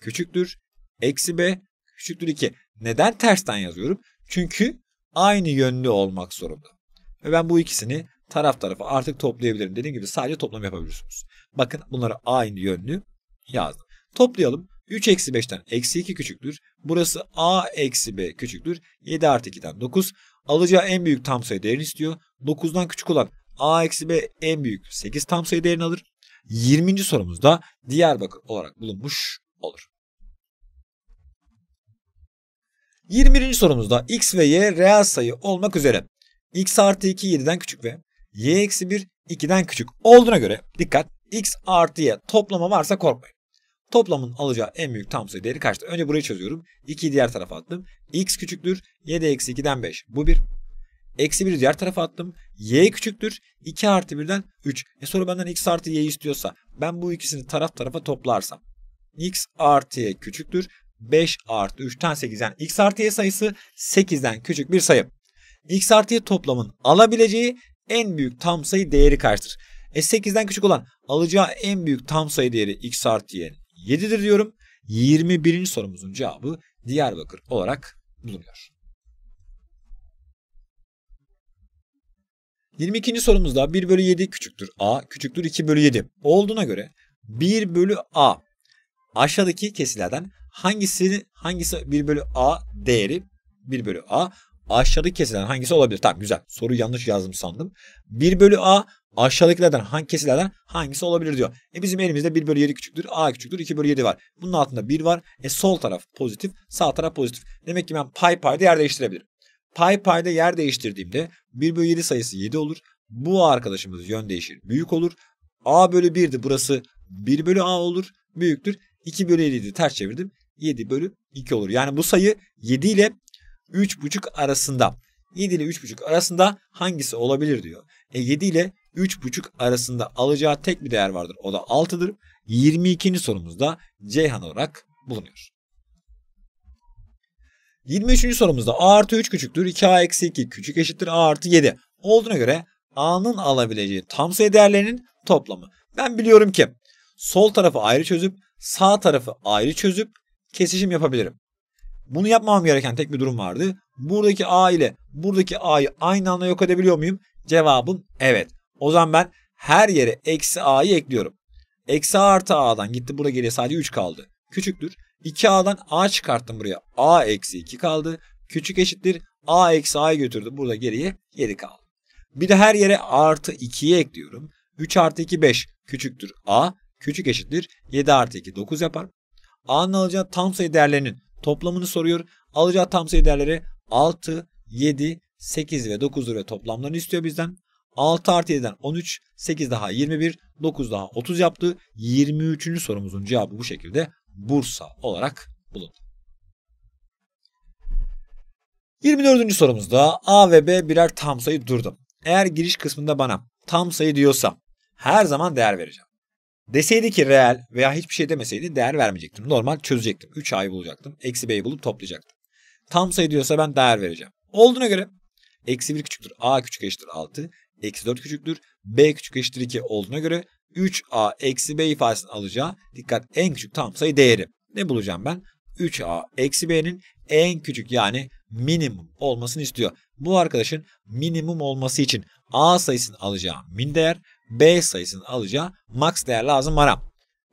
küçüktür. Eksi B küçüktür 2. Neden tersten yazıyorum? Çünkü aynı yönlü olmak zorunda. Ve ben bu ikisini taraf tarafa artık toplayabilirim. Dediğim gibi sadece toplam yapabilirsiniz. Bakın bunları aynı yönlü yazdım. Toplayalım. 3 eksi 5'ten eksi 2 küçüktür. Burası a eksi b küçüktür. 7 artı 2'den 9. Alacağı en büyük tam sayı değerini istiyor. 9'dan küçük olan a eksi b en büyük 8 tam sayı değerini alır. 20. sorumuzda Diyarbakır olarak bulunmuş olur. 21. sorumuzda x ve y reel sayı olmak üzere x artı 2 7'den küçük ve y eksi 1 2'den küçük olduğuna göre dikkat x artı y toplama varsa korkmayın. Toplamın alacağı en büyük tam sayı değeri kaçtır? Önce burayı çözüyorum. 2'yi diğer tarafa attım. x küçüktür. y de eksi 2'den 5. Bu 1. Eksi 1'i diğer tarafa attım. y küçüktür. 2 artı 1'den 3. E sonra benden x artı y istiyorsa ben bu ikisini taraf tarafa toplarsam x artı y küçüktür. 5 artı 3'ten 8 yani x artı y sayısı 8'den küçük bir sayı. x artı y toplamın alabileceği en büyük tam sayı değeri kaçtır? E 8'den küçük olan alacağı en büyük tam sayı değeri x artı y'nin 7'dir diyorum. 21. sorumuzun cevabı Diyarbakır olarak bulunuyor. 22. sorumuzda 1 bölü 7 küçüktür a küçüktür 2 bölü 7 olduğuna göre 1 bölü a aşağıdaki kesilerden hangisi hangisi 1 bölü a değeri 1 bölü a aşağıdaki kesilen hangisi olabilir? Tamam güzel. Soru yanlış yazdım sandım. 1 bölü a aşağıdakilerden hangi kesilerden hangisi olabilir diyor. E bizim elimizde 1 bölü 7 küçüktür. A küçüktür. 2 bölü 7 var. Bunun altında 1 var. E sol taraf pozitif. Sağ taraf pozitif. Demek ki ben pay payda yer değiştirebilirim. Pay payda yer değiştirdiğimde 1 bölü 7 sayısı 7 olur. Bu arkadaşımız yön değişir. Büyük olur. A bölü 1'di. Burası 1 bölü A olur. Büyüktür. 2 bölü 7'yi ters çevirdim. 7 bölü 2 olur. Yani bu sayı 7 ile 3,5 arasında. 7 ile 3,5 arasında hangisi olabilir diyor. E 7 ile 3,5 arasında alacağı tek bir değer vardır. O da 6'dır. 22. sorumuzda Ceyhan olarak bulunuyor. 23. sorumuzda A artı 3 küçüktür. 2A eksi 2 küçük eşittir. A artı 7 olduğuna göre A'nın alabileceği tam sayı değerlerinin toplamı. Ben biliyorum ki sol tarafı ayrı çözüp sağ tarafı ayrı çözüp kesişim yapabilirim. Bunu yapmamam gereken tek bir durum vardı. Buradaki A ile buradaki A'yı aynı anda yok edebiliyor muyum? Cevabım evet. O zaman ben her yere eksi A'yı ekliyorum. Eksi A artı A'dan gitti. Burada geriye sadece 3 kaldı. Küçüktür. 2A'dan A çıkarttım buraya. A eksi 2 kaldı. Küçük eşittir. A eksi A'yı götürdüm. Burada geriye 7 kaldı. Bir de her yere artı 2'yi ekliyorum. 3 artı 2 5 küçüktür A. Küçük eşittir. 7 artı 2 9 yapar. A'nın alacağı tam sayı değerlerinin toplamını soruyor. Alacağı tam sayı değerleri 6, 7, 8 ve 9'dur ve toplamlarını istiyor bizden. 6 artı 7'den 13, 8 daha 21, 9 daha 30 yaptı. 23. sorumuzun cevabı bu şekilde Bursa olarak bulundu. 24. sorumuzda A ve B birer tam sayı durdu. Eğer giriş kısmında bana tam sayı diyorsa her zaman değer vereceğim. Deseydi ki reel veya hiçbir şey demeseydi değer vermeyecektim. Normal çözecektim. 3 a'yı bulacaktım. Eksi b'yi bulup toplayacaktım. Tam sayı diyorsa ben değer vereceğim. Olduğuna göre eksi 1 küçüktür. a küçük eşittir 6. Eksi 4 küçüktür. b küçük eşittir 2 olduğuna göre 3a eksi b ifadesini alacağı dikkat en küçük tam sayı değeri. Ne bulacağım ben? 3a eksi b'nin en küçük yani minimum olmasını istiyor. Bu arkadaşın minimum olması için a sayısını alacağı min değer B sayısının alacağı max değer lazım bana.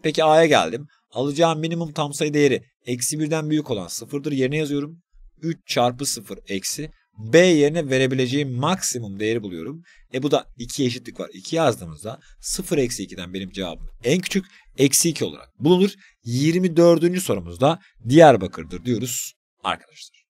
Peki A'ya geldim. Alacağım minimum tam sayı değeri eksi 1'den büyük olan sıfırdır. Yerine yazıyorum. 3 çarpı 0 eksi B yerine verebileceği maksimum değeri buluyorum. E bu da 2 eşitlik var. 2 yazdığımızda 0 eksi 2'den benim cevabım en küçük eksi 2 olarak bulunur. 24. sorumuzda Diyarbakır'dır diyoruz arkadaşlar.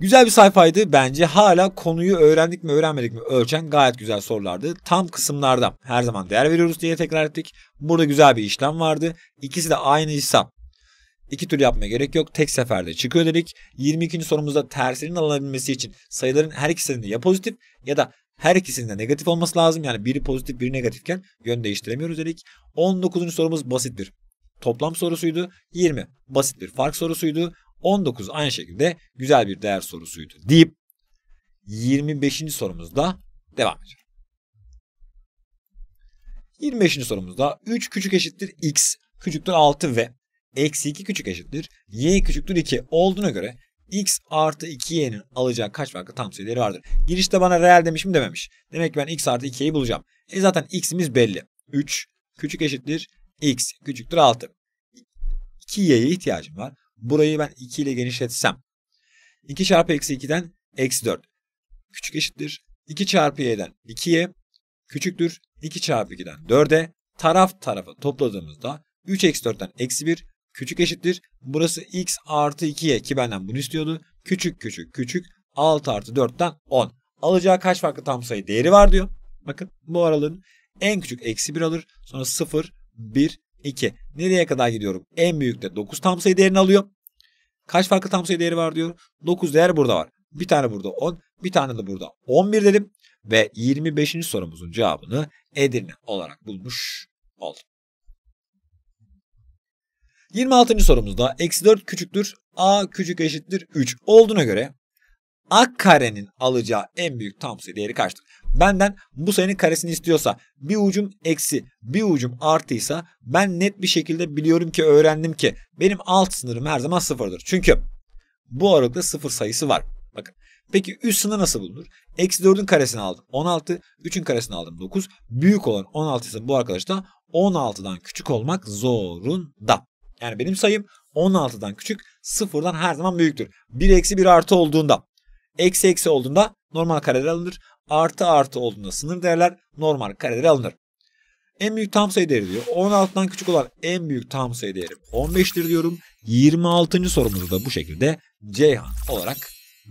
Güzel bir sayfaydı bence. Hala konuyu öğrendik mi öğrenmedik mi ölçen gayet güzel sorulardı. Tam kısımlarda her zaman değer veriyoruz diye tekrar ettik. Burada güzel bir işlem vardı. İkisi de aynı hesap. İki tür yapmaya gerek yok. Tek seferde çıkıyor dedik. 22. sorumuzda tersinin alınabilmesi için sayıların her ikisinde ya pozitif ya da her ikisinde negatif olması lazım. Yani biri pozitif biri negatifken yön değiştiremiyoruz dedik. 19. sorumuz basit bir toplam sorusuydu. 20 basit bir fark sorusuydu. 19 aynı şekilde güzel bir değer sorusuydu deyip 25. sorumuzda devam ediyor. 25. sorumuzda 3 küçük eşittir x küçüktür 6 ve eksi 2 küçük eşittir y küçüktür 2 olduğuna göre x artı 2y'nin alacağı kaç farklı tam sayıları vardır. Girişte bana reel demiş mi dememiş. Demek ki ben x artı 2y'yi bulacağım. E zaten x'imiz belli. 3 küçük eşittir x küçüktür 6. 2y'ye ihtiyacım var. Burayı ben 2 ile genişletsem 2 çarpı eksi 2'den eksi 4 küçük eşittir 2 çarpı y'den 2'ye küçüktür 2 çarpı 2'den 4'e taraf tarafa topladığımızda 3 eksi 4'ten eksi 1 küçük eşittir. Burası x artı 2'ye ki benden bunu istiyordu. Küçük küçük küçük 6 artı 4'ten 10. Alacağı kaç farklı tam sayı değeri var diyor. Bakın bu aralığın en küçük eksi 1 alır. Sonra 0, 1, 2. Nereye kadar gidiyorum? En büyükte de 9 tam sayı değerini alıyor. Kaç farklı tam sayı değeri var diyor. 9 değer burada var. Bir tane burada 10, bir tane de burada 11 dedim. Ve 25. sorumuzun cevabını Edirne olarak bulmuş oldum. 26. sorumuzda eksi 4 küçüktür a küçük eşittir 3 olduğuna göre A karenin alacağı en büyük tam sayı değeri kaçtır? Benden bu sayının karesini istiyorsa bir ucum eksi bir ucum artıysa ben net bir şekilde biliyorum ki öğrendim ki benim alt sınırım her zaman sıfırdır. Çünkü bu aralıkta sıfır sayısı var. Bakın. Peki üst sınır nasıl bulunur? Eksi 4'ün karesini aldım 16, 3'ün karesini aldım 9. Büyük olan 16 ise bu arkadaşta da 16'dan küçük olmak zorunda. Yani benim sayım 16'dan küçük, sıfırdan her zaman büyüktür. 1 eksi 1 artı olduğunda Eksi eksi olduğunda normal kareler alınır. Artı artı olduğunda sınır değerler normal kareler alınır. En büyük tam sayı değeri diyor. 16'dan küçük olan en büyük tam sayı değeri 15'tir diyorum. 26. sorumuzu da bu şekilde Ceyhan olarak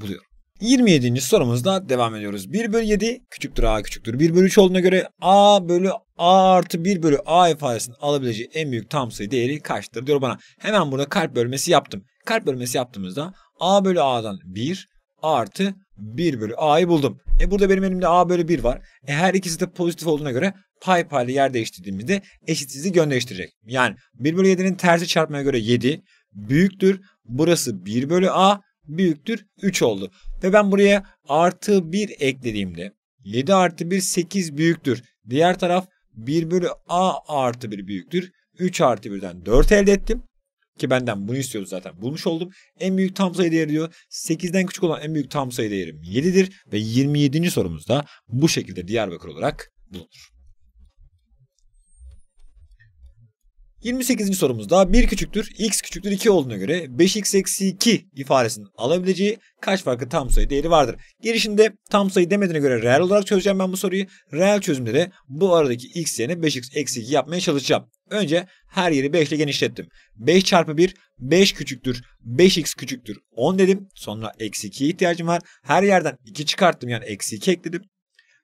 buluyorum. 27. sorumuzda devam ediyoruz. 1 bölü 7 küçüktür a küçüktür. 1 bölü 3 olduğuna göre a bölü a artı 1 bölü a ifadesinin alabileceği en büyük tam sayı değeri kaçtır diyor bana. Hemen burada kalp bölmesi yaptım. Kalp bölmesi yaptığımızda a bölü a'dan 1 artı 1 bölü a'yı buldum. E burada benim elimde a bölü 1 var. E her ikisi de pozitif olduğuna göre pay payla yer değiştirdiğimizde eşitsizliği gönderecek. Yani 1 bölü 7'nin tersi çarpmaya göre 7 büyüktür. Burası 1 bölü a büyüktür 3 oldu. Ve ben buraya artı 1 eklediğimde 7 artı 1 8 büyüktür. Diğer taraf 1 bölü a artı 1 büyüktür. 3 artı 1'den 4 elde ettim. Ki benden bunu istiyordu zaten. Bulmuş oldum. En büyük tam sayı değeri diyor. 8'den küçük olan en büyük tam sayı değerim 7'dir. Ve 27. sorumuzda bu şekilde Diyarbakır olarak bulunur. 28. sorumuzda bir küçüktür x küçüktür 2 olduğuna göre 5x eksi 2 ifadesinin alabileceği kaç farklı tam sayı değeri vardır? Girişinde tam sayı demediğine göre reel olarak çözeceğim ben bu soruyu. Reel çözümde de bu aradaki x yerine 5x eksi 2 yapmaya çalışacağım. Önce her yeri 5 ile genişlettim. 5 çarpı 1 5 küçüktür 5x küçüktür 10 dedim. Sonra eksi 2'ye ihtiyacım var. Her yerden 2 çıkarttım yani eksi 2 ekledim.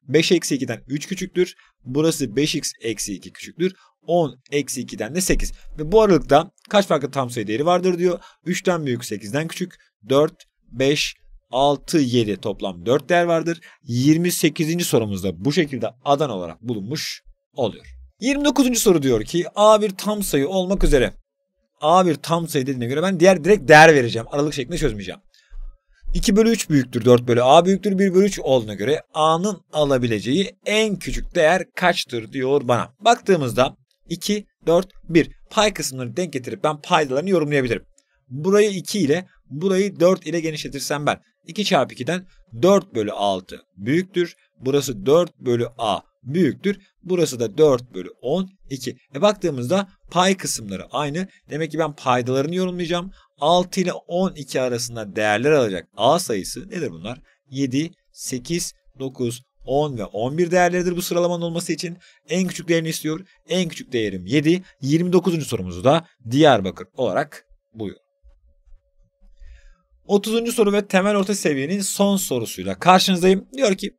5 eksi 2'den 3 küçüktür. Burası 5 x eksi 2 küçüktür. 10 eksi 2'den de 8. Ve bu aralıkta kaç farklı tam sayı değeri vardır diyor. 3'ten büyük 8'den küçük. 4, 5, 6, 7 toplam 4 değer vardır. 28. sorumuzda bu şekilde adan olarak bulunmuş oluyor. 29. soru diyor ki A bir tam sayı olmak üzere. A bir tam sayı dediğine göre ben diğer direkt değer vereceğim. Aralık şeklinde çözmeyeceğim. 2 bölü 3 büyüktür 4 bölü a büyüktür 1 bölü 3 olduğuna göre a'nın alabileceği en küçük değer kaçtır diyor bana. Baktığımızda 2, 4, 1 pay kısımları denk getirip ben paydalarını yorumlayabilirim. Burayı 2 ile burayı 4 ile genişletirsem ben 2 çarpı 2'den 4 bölü 6 büyüktür. Burası 4 bölü a büyüktür. Burası da 4 bölü 12. E baktığımızda pay kısımları aynı. Demek ki ben paydalarını yorumlayacağım. 6 ile 12 arasında değerler alacak A sayısı nedir bunlar? 7, 8, 9, 10 ve 11 değerleridir bu sıralamanın olması için. En küçük değerini istiyor. En küçük değerim 7. 29. sorumuzu da Diyarbakır olarak buyur. 30. soru ve temel orta seviyenin son sorusuyla karşınızdayım. Diyor ki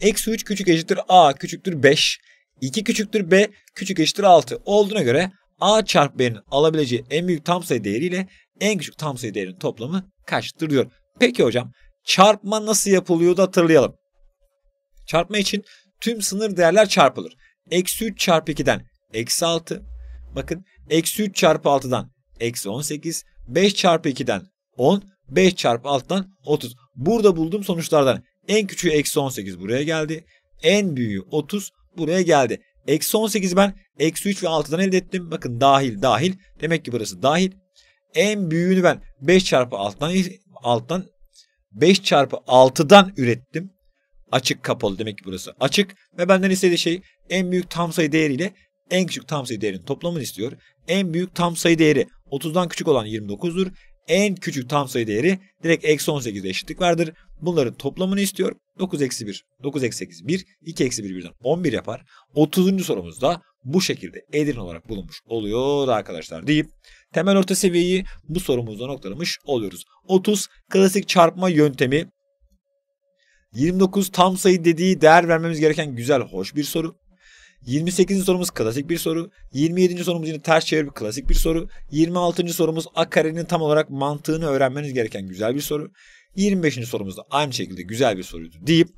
eksi 3 küçük eşittir a küçüktür 5. 2 küçüktür b küçük eşittir 6 olduğuna göre a çarpı b'nin alabileceği en büyük tam sayı değeriyle en küçük tam sayı değerinin toplamı kaçtır diyor. Peki hocam çarpma nasıl da hatırlayalım. Çarpma için tüm sınır değerler çarpılır. Eksi 3 çarpı 2'den eksi 6. Bakın eksi 3 çarpı 6'dan eksi 18. 5 çarpı 2'den 10. 5 çarpı 6'dan 30. Burada bulduğum sonuçlardan en küçüğü eksi 18 buraya geldi. En büyüğü 30 buraya geldi. Eksi 18'i ben eksi 3 ve 6'dan elde ettim. Bakın dahil dahil. Demek ki burası dahil. En büyüğünü ben 5 çarpı alttan alttan 5 çarpı 6'dan ürettim. Açık kapalı demek ki burası açık ve benden istediği şey en büyük tam sayı değeriyle en küçük tam sayı değerinin toplamını istiyor. En büyük tam sayı değeri 30'dan küçük olan 29'dur. En küçük tam sayı değeri direkt eksi 18'de eşitlik vardır. Bunların toplamını istiyor. 9 eksi 1, 9 eksi 8, 1, 2 eksi 1 birden 11 yapar. 30. da bu şekilde Edirne olarak bulunmuş oluyor arkadaşlar deyip temel orta seviyeyi bu sorumuzda noktalamış oluyoruz. 30 klasik çarpma yöntemi 29 tam sayı dediği değer vermemiz gereken güzel, hoş bir soru. 28. sorumuz klasik bir soru. 27. sorumuz yine ters çevir bir klasik bir soru. 26. sorumuz A karenin tam olarak mantığını öğrenmeniz gereken güzel bir soru. 25. sorumuz da aynı şekilde güzel bir soruydu deyip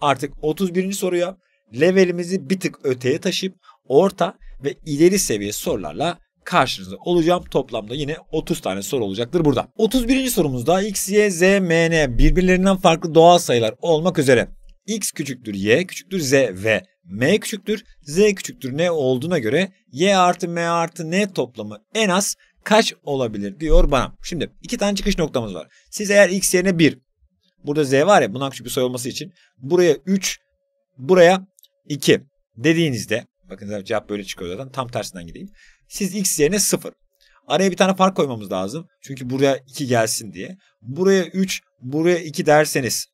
artık 31. soruya levelimizi bir tık öteye taşıyıp orta ve ileri seviye sorularla karşınızda olacağım. Toplamda yine 30 tane soru olacaktır burada. 31. sorumuzda x, y, z, m, n birbirlerinden farklı doğal sayılar olmak üzere x küçüktür y küçüktür z ve m küçüktür z küçüktür n olduğuna göre y artı m artı n toplamı en az kaç olabilir diyor bana. Şimdi iki tane çıkış noktamız var. Siz eğer x yerine 1 burada z var ya bundan küçük bir sayı olması için buraya 3 buraya 2 dediğinizde bakın cevap böyle çıkıyor zaten tam tersinden gideyim. Siz x yerine 0. Araya bir tane fark koymamız lazım. Çünkü buraya 2 gelsin diye. Buraya 3, buraya 2 derseniz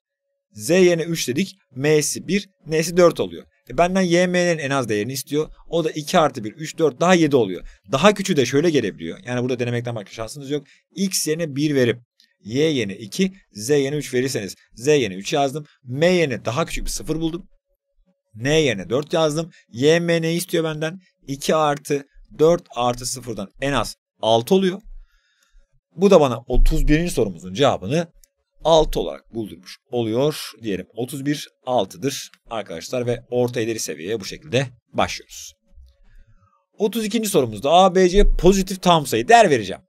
z yerine 3 dedik. m'si 1, n'si 4 oluyor. E benden YM'nin en az değerini istiyor. O da 2 artı 1, 3, 4 daha 7 oluyor. Daha küçüğü de şöyle gelebiliyor. Yani burada denemekten başka şansınız yok. X yerine 1 verip Y yerine 2, Z yerine 3 verirseniz Z yerine 3 yazdım. M yerine daha küçük bir 0 buldum. N yerine 4 yazdım. YM ne istiyor benden? 2 artı 4 artı 0'dan en az 6 oluyor. Bu da bana 31. sorumuzun cevabını 6 olarak buldurmuş oluyor. Diyelim 31 6'dır arkadaşlar ve orta ileri seviyeye bu şekilde başlıyoruz. 32. sorumuzda a, b, c pozitif tam sayı değer vereceğim.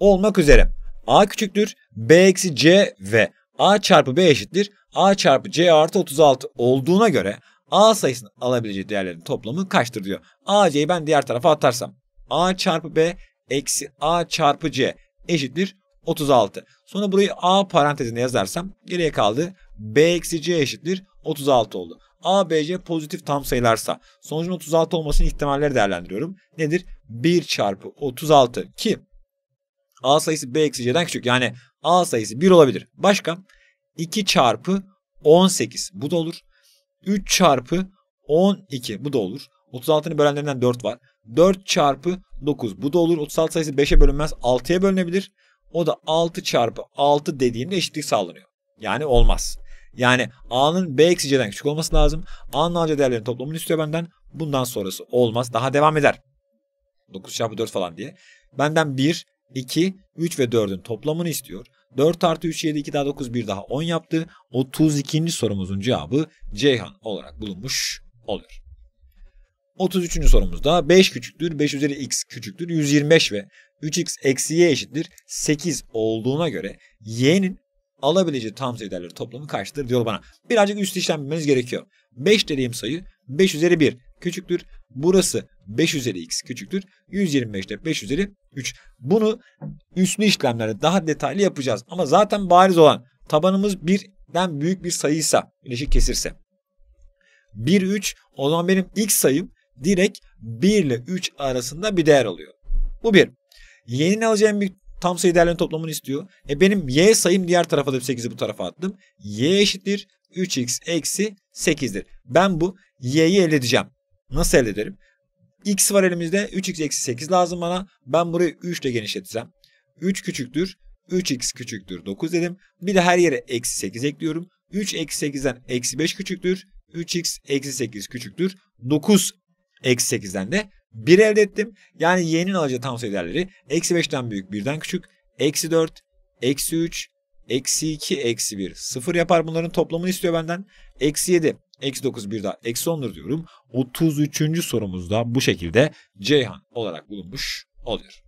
Olmak üzere A küçüktür B eksi C ve A çarpı B eşittir A çarpı C artı 36 olduğuna göre A sayısının alabileceği değerlerin toplamı kaçtır diyor. AC'yi ben diğer tarafa atarsam A çarpı B eksi A çarpı C eşittir 36. Sonra burayı A parantezine yazarsam geriye kaldı B eksi C eşittir 36 oldu. A, B, C pozitif tam sayılarsa sonucun 36 olmasının ihtimalleri değerlendiriyorum. Nedir? 1 çarpı 36 ki A sayısı B eksi C'den küçük. Yani A sayısı 1 olabilir. Başka 2 çarpı 18 bu da olur. 3 çarpı 12 bu da olur. 36'nın bölenlerinden 4 var. 4 çarpı 9 bu da olur. 36 sayısı 5'e bölünmez 6'ya bölünebilir. O da 6 çarpı 6 dediğimde eşitlik sağlanıyor. Yani olmaz. Yani A'nın B eksi C'den küçük olması lazım. A'nın A'ca değerlerinin toplamını istiyor benden. Bundan sonrası olmaz. Daha devam eder. 9 çarpı 4 falan diye. Benden 1, 2, 3 ve 4'ün toplamını istiyor. 4 artı 3 7 2 daha 9 1 daha 10 yaptı. 32. sorumuzun cevabı Ceyhan olarak bulunmuş oluyor. 33. sorumuzda 5 küçüktür 5 üzeri x küçüktür 125 ve 3x eksi y eşittir 8 olduğuna göre y'nin alabileceği tam sayı değerleri toplamı kaçtır diyor bana. Birazcık üst işlem bilmeniz gerekiyor. 5 dediğim sayı 5 üzeri 1 küçüktür. Burası 5 üzeri x küçüktür. 125'te 5 üzeri 3. Bunu üslü işlemlerde daha detaylı yapacağız. Ama zaten bariz olan tabanımız 1'den büyük bir sayıysa, bileşik kesirse. 1, 3 o zaman benim x sayım direkt 1 ile 3 arasında bir değer alıyor. Bu 1. Y'nin alacağım bir tam sayı değerlerin toplamını istiyor. E benim y sayım diğer tarafa da 8'i bu tarafa attım. y eşittir 3x eksi 8'dir. Ben bu y'yi elde edeceğim. Nasıl elde ederim? X var elimizde. 3x eksi 8 lazım bana. Ben burayı 3 ile genişletsem. 3 küçüktür. 3x küçüktür 9 dedim. Bir de her yere eksi 8 ekliyorum. 3 eksi 8'den eksi 5 küçüktür. 3x eksi 8 küçüktür. 9 eksi 8'den de 1 elde ettim. Yani y'nin alacağı tam sayı değerleri eksi 5'ten büyük 1'den küçük. Eksi 4, eksi 3, eksi 2, eksi 1. 0 yapar bunların toplamını istiyor benden. Eksi 7, Eksi 9 bir daha eksi 10'dur diyorum. 33. sorumuzda bu şekilde Ceyhan olarak bulunmuş oluyor.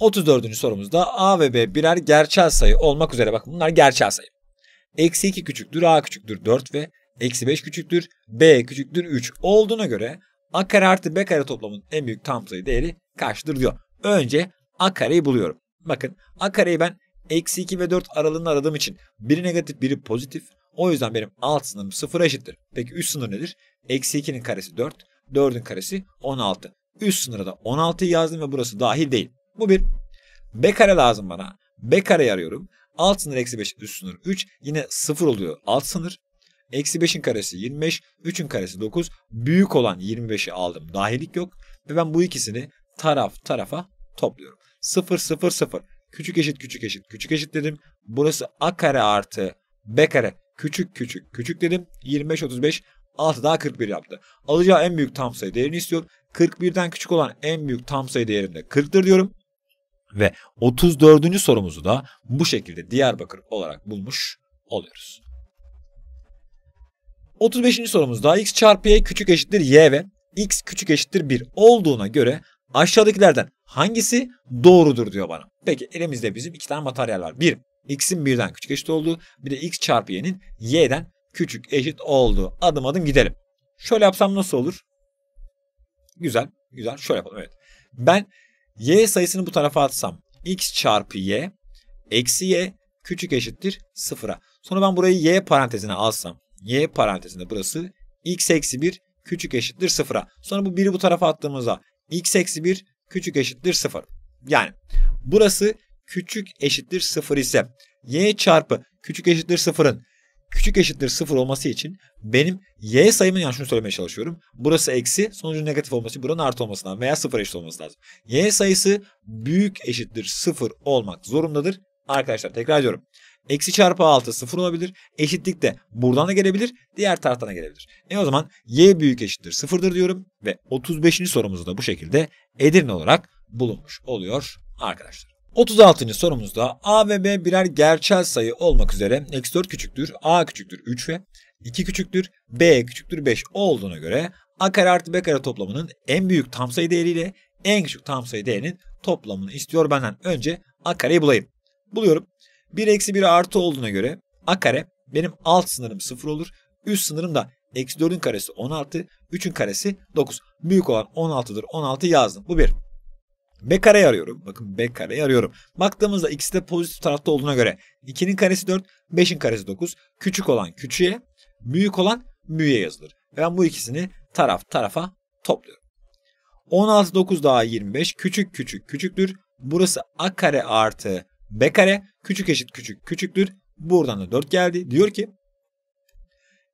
34. sorumuzda A ve B birer gerçel sayı olmak üzere bakın bunlar gerçel sayı. Eksi 2 küçüktür A küçüktür 4 ve eksi 5 küçüktür B küçüktür 3 olduğuna göre A kare artı B kare toplamının en büyük tam sayı değeri kaçtır diyor. Önce A kareyi buluyorum. Bakın A kareyi ben eksi 2 ve 4 aralığını aradığım için biri negatif biri pozitif. O yüzden benim alt sınırım 0'a eşittir. Peki üst sınır nedir? Eksi 2'nin karesi 4, 4'ün karesi 16. Üst sınıra da 16'yı yazdım ve burası dahil değil. Bu bir. B kare lazım bana. B kare arıyorum. Alt sınır eksi 5, üst sınır 3. Yine 0 oluyor alt sınır. Eksi 5'in karesi 25, 3'ün karesi 9. Büyük olan 25'i aldım. Dahillik yok. Ve ben bu ikisini taraf tarafa topluyorum. 0, 0, 0. Küçük eşit küçük eşit küçük eşit dedim. Burası a kare artı b kare küçük küçük küçük dedim. 25 35 6 daha 41 yaptı. Alacağı en büyük tam sayı değerini istiyor. 41'den küçük olan en büyük tam sayı değerinde 40'tır diyorum. Ve 34. sorumuzu da bu şekilde Diyarbakır olarak bulmuş oluyoruz. 35. sorumuzda x çarpı y küçük eşittir y ve x küçük eşittir 1 olduğuna göre aşağıdakilerden hangisi doğrudur diyor bana. Peki elimizde bizim iki tane materyal var. Bir, x'in birden küçük eşit olduğu bir de x çarpı y'nin y'den küçük eşit olduğu. Adım adım gidelim. Şöyle yapsam nasıl olur? Güzel, güzel. Şöyle yapalım. Evet. Ben y sayısını bu tarafa atsam x çarpı y eksi y küçük eşittir sıfıra. Sonra ben burayı y parantezine alsam y parantezinde burası x eksi 1 küçük eşittir sıfıra. Sonra bu 1'i bu tarafa attığımızda x eksi 1 küçük eşittir sıfır. Yani burası küçük eşittir 0 ise y çarpı küçük eşittir 0'ın küçük eşittir 0 olması için benim y sayımın yani şunu söylemeye çalışıyorum. Burası eksi sonucun negatif olması için buranın artı olmasından veya 0 eşit olması lazım. Y sayısı büyük eşittir 0 olmak zorundadır. Arkadaşlar tekrar ediyorum. Eksi çarpı 6 sıfır olabilir. Eşitlik de buradan da gelebilir. Diğer taraftan da gelebilir. E o zaman y büyük eşittir 0'dır diyorum. Ve 35. sorumuzu da bu şekilde Edirne olarak bulunmuş oluyor arkadaşlar. 36. sorumuzda A ve B birer gerçel sayı olmak üzere x4 küçüktür, A küçüktür 3 ve 2 küçüktür, B küçüktür 5 olduğuna göre A kare artı B kare toplamının en büyük tam sayı değeriyle en küçük tam sayı değerinin toplamını istiyor benden. Önce A kareyi bulayım. Buluyorum. 1 eksi 1 artı olduğuna göre A kare benim alt sınırım 0 olur. Üst sınırım da eksi 4'ün karesi 16, 3'ün karesi 9. Büyük olan 16'dır. 16 yazdım. Bu 1. B kareyi arıyorum. Bakın B kareyi arıyorum. Baktığımızda ikisi de pozitif tarafta olduğuna göre 2'nin karesi 4, 5'in karesi 9. Küçük olan küçüğe, büyük olan büyüğe yazılır. Ben bu ikisini taraf tarafa topluyorum. 16 9 daha 25 küçük küçük küçüktür. Burası a kare artı b kare küçük eşit küçük küçüktür. Buradan da 4 geldi. Diyor ki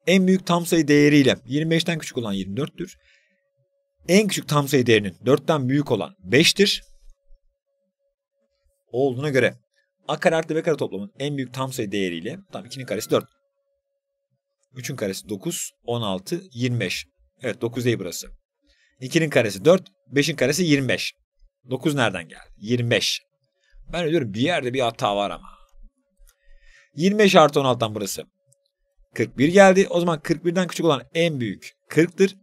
en büyük tam sayı değeriyle 25'ten küçük olan 24'tür. En küçük tam sayı değerinin 4'ten büyük olan 5'tir. Olduğuna göre a kare artı b kare toplamın en büyük tam sayı değeriyle tam 2'nin karesi 4. 3'ün karesi 9, 16, 25. Evet 9 değil burası. 2'nin karesi 4, 5'in karesi 25. 9 nereden geldi? 25. Ben diyorum bir yerde bir hata var ama. 25 artı 16'dan burası. 41 geldi. O zaman 41'den küçük olan en büyük 40'tır.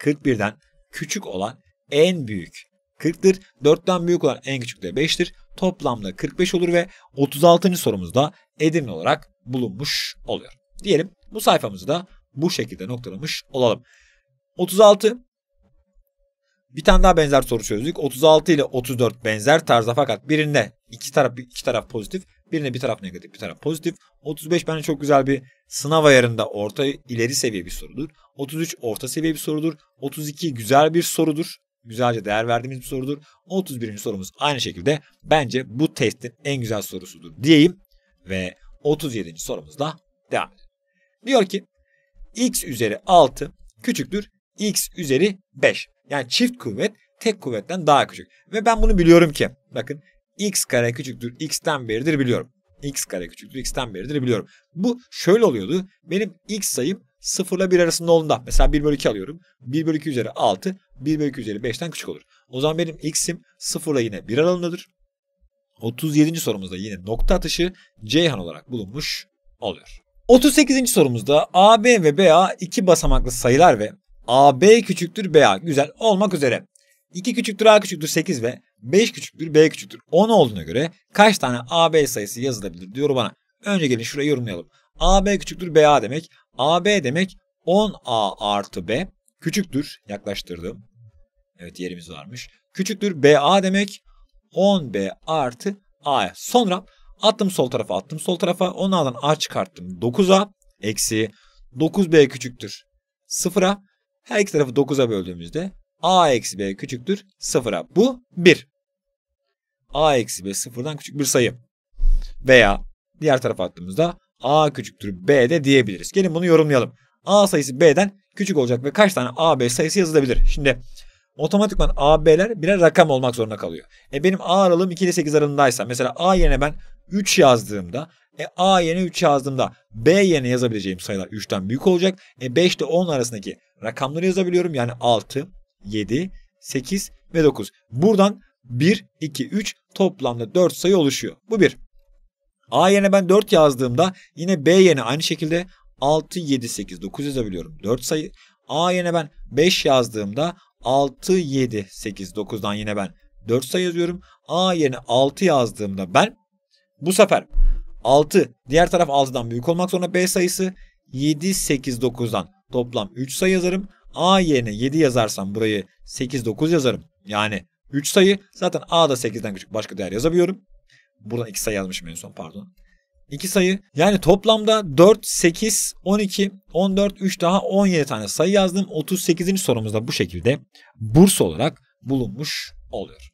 41'den küçük olan en büyük 40'tır. 4'ten büyük olan en küçük de 5'tir. Toplamda 45 olur ve 36. sorumuzda Edirne olarak bulunmuş oluyor. Diyelim bu sayfamızı da bu şekilde noktalamış olalım. 36 bir tane daha benzer soru çözdük. 36 ile 34 benzer tarzda fakat birinde iki taraf iki taraf pozitif, birinde bir taraf negatif, bir taraf pozitif. 35 bence çok güzel bir sınav ayarında orta ileri seviye bir sorudur. 33 orta seviye bir sorudur. 32 güzel bir sorudur. Güzelce değer verdiğimiz bir sorudur. 31. sorumuz aynı şekilde bence bu testin en güzel sorusudur diyeyim ve 37. sorumuzla devam edelim. Diyor ki x üzeri 6 küçüktür x üzeri 5. Yani çift kuvvet tek kuvvetten daha küçük. Ve ben bunu biliyorum ki bakın x kare küçüktür x'ten beridir biliyorum. x kare küçüktür x'ten beridir biliyorum. Bu şöyle oluyordu. Benim x sayım 0 ile 1 arasında olduğunda mesela 1 bölü 2 alıyorum. 1 bölü 2 üzeri 6 1 bölü 2 üzeri 5'ten küçük olur. O zaman benim x'im 0 ile yine 1 aralığındadır. 37. sorumuzda yine nokta atışı Ceyhan olarak bulunmuş oluyor. 38. sorumuzda AB ve BA iki basamaklı sayılar ve AB küçüktür BA. Güzel olmak üzere. 2 küçüktür A küçüktür 8 ve 5 küçüktür B küçüktür 10 olduğuna göre kaç tane AB sayısı yazılabilir diyor bana. Önce gelin şurayı yorumlayalım. AB küçüktür BA demek. AB demek 10A artı B küçüktür. Yaklaştırdım. Evet yerimiz varmış. Küçüktür BA demek 10B artı A. Sonra attım sol tarafa attım sol tarafa. Onlardan A çıkarttım 9A eksi 9B küçüktür 0'a. Her iki tarafı 9'a böldüğümüzde a eksi b küçüktür 0'a. Bu 1. a eksi b 0'dan küçük bir sayı. Veya diğer tarafa attığımızda a küçüktür b de diyebiliriz. Gelin bunu yorumlayalım. a sayısı b'den küçük olacak ve kaç tane a b sayısı yazılabilir? Şimdi otomatikman a b'ler birer rakam olmak zorunda kalıyor. E benim a aralığım 2 ile 8 aralığındaysa mesela a yerine ben 3 yazdığımda e a yerine 3 yazdığımda b yerine yazabileceğim sayılar 3'ten büyük olacak. E 5 ile 10 arasındaki rakamları yazabiliyorum. Yani 6, 7, 8 ve 9. Buradan 1, 2, 3 toplamda 4 sayı oluşuyor. Bu 1. A yerine ben 4 yazdığımda yine B yerine aynı şekilde 6, 7, 8, 9 yazabiliyorum. 4 sayı. A yerine ben 5 yazdığımda 6, 7, 8, 9'dan yine ben 4 sayı yazıyorum. A yerine 6 yazdığımda ben bu sefer 6 diğer taraf 6'dan büyük olmak zorunda B sayısı 7, 8, 9'dan toplam 3 sayı yazarım. A yerine 7 yazarsam burayı 8 9 yazarım. Yani 3 sayı zaten A da 8'den küçük başka değer yazabiliyorum. Buradan 2 sayı yazmışım en son pardon. 2 sayı yani toplamda 4, 8, 12, 14, 3 daha 17 tane sayı yazdım. 38. sorumuzda bu şekilde burs olarak bulunmuş oluyor.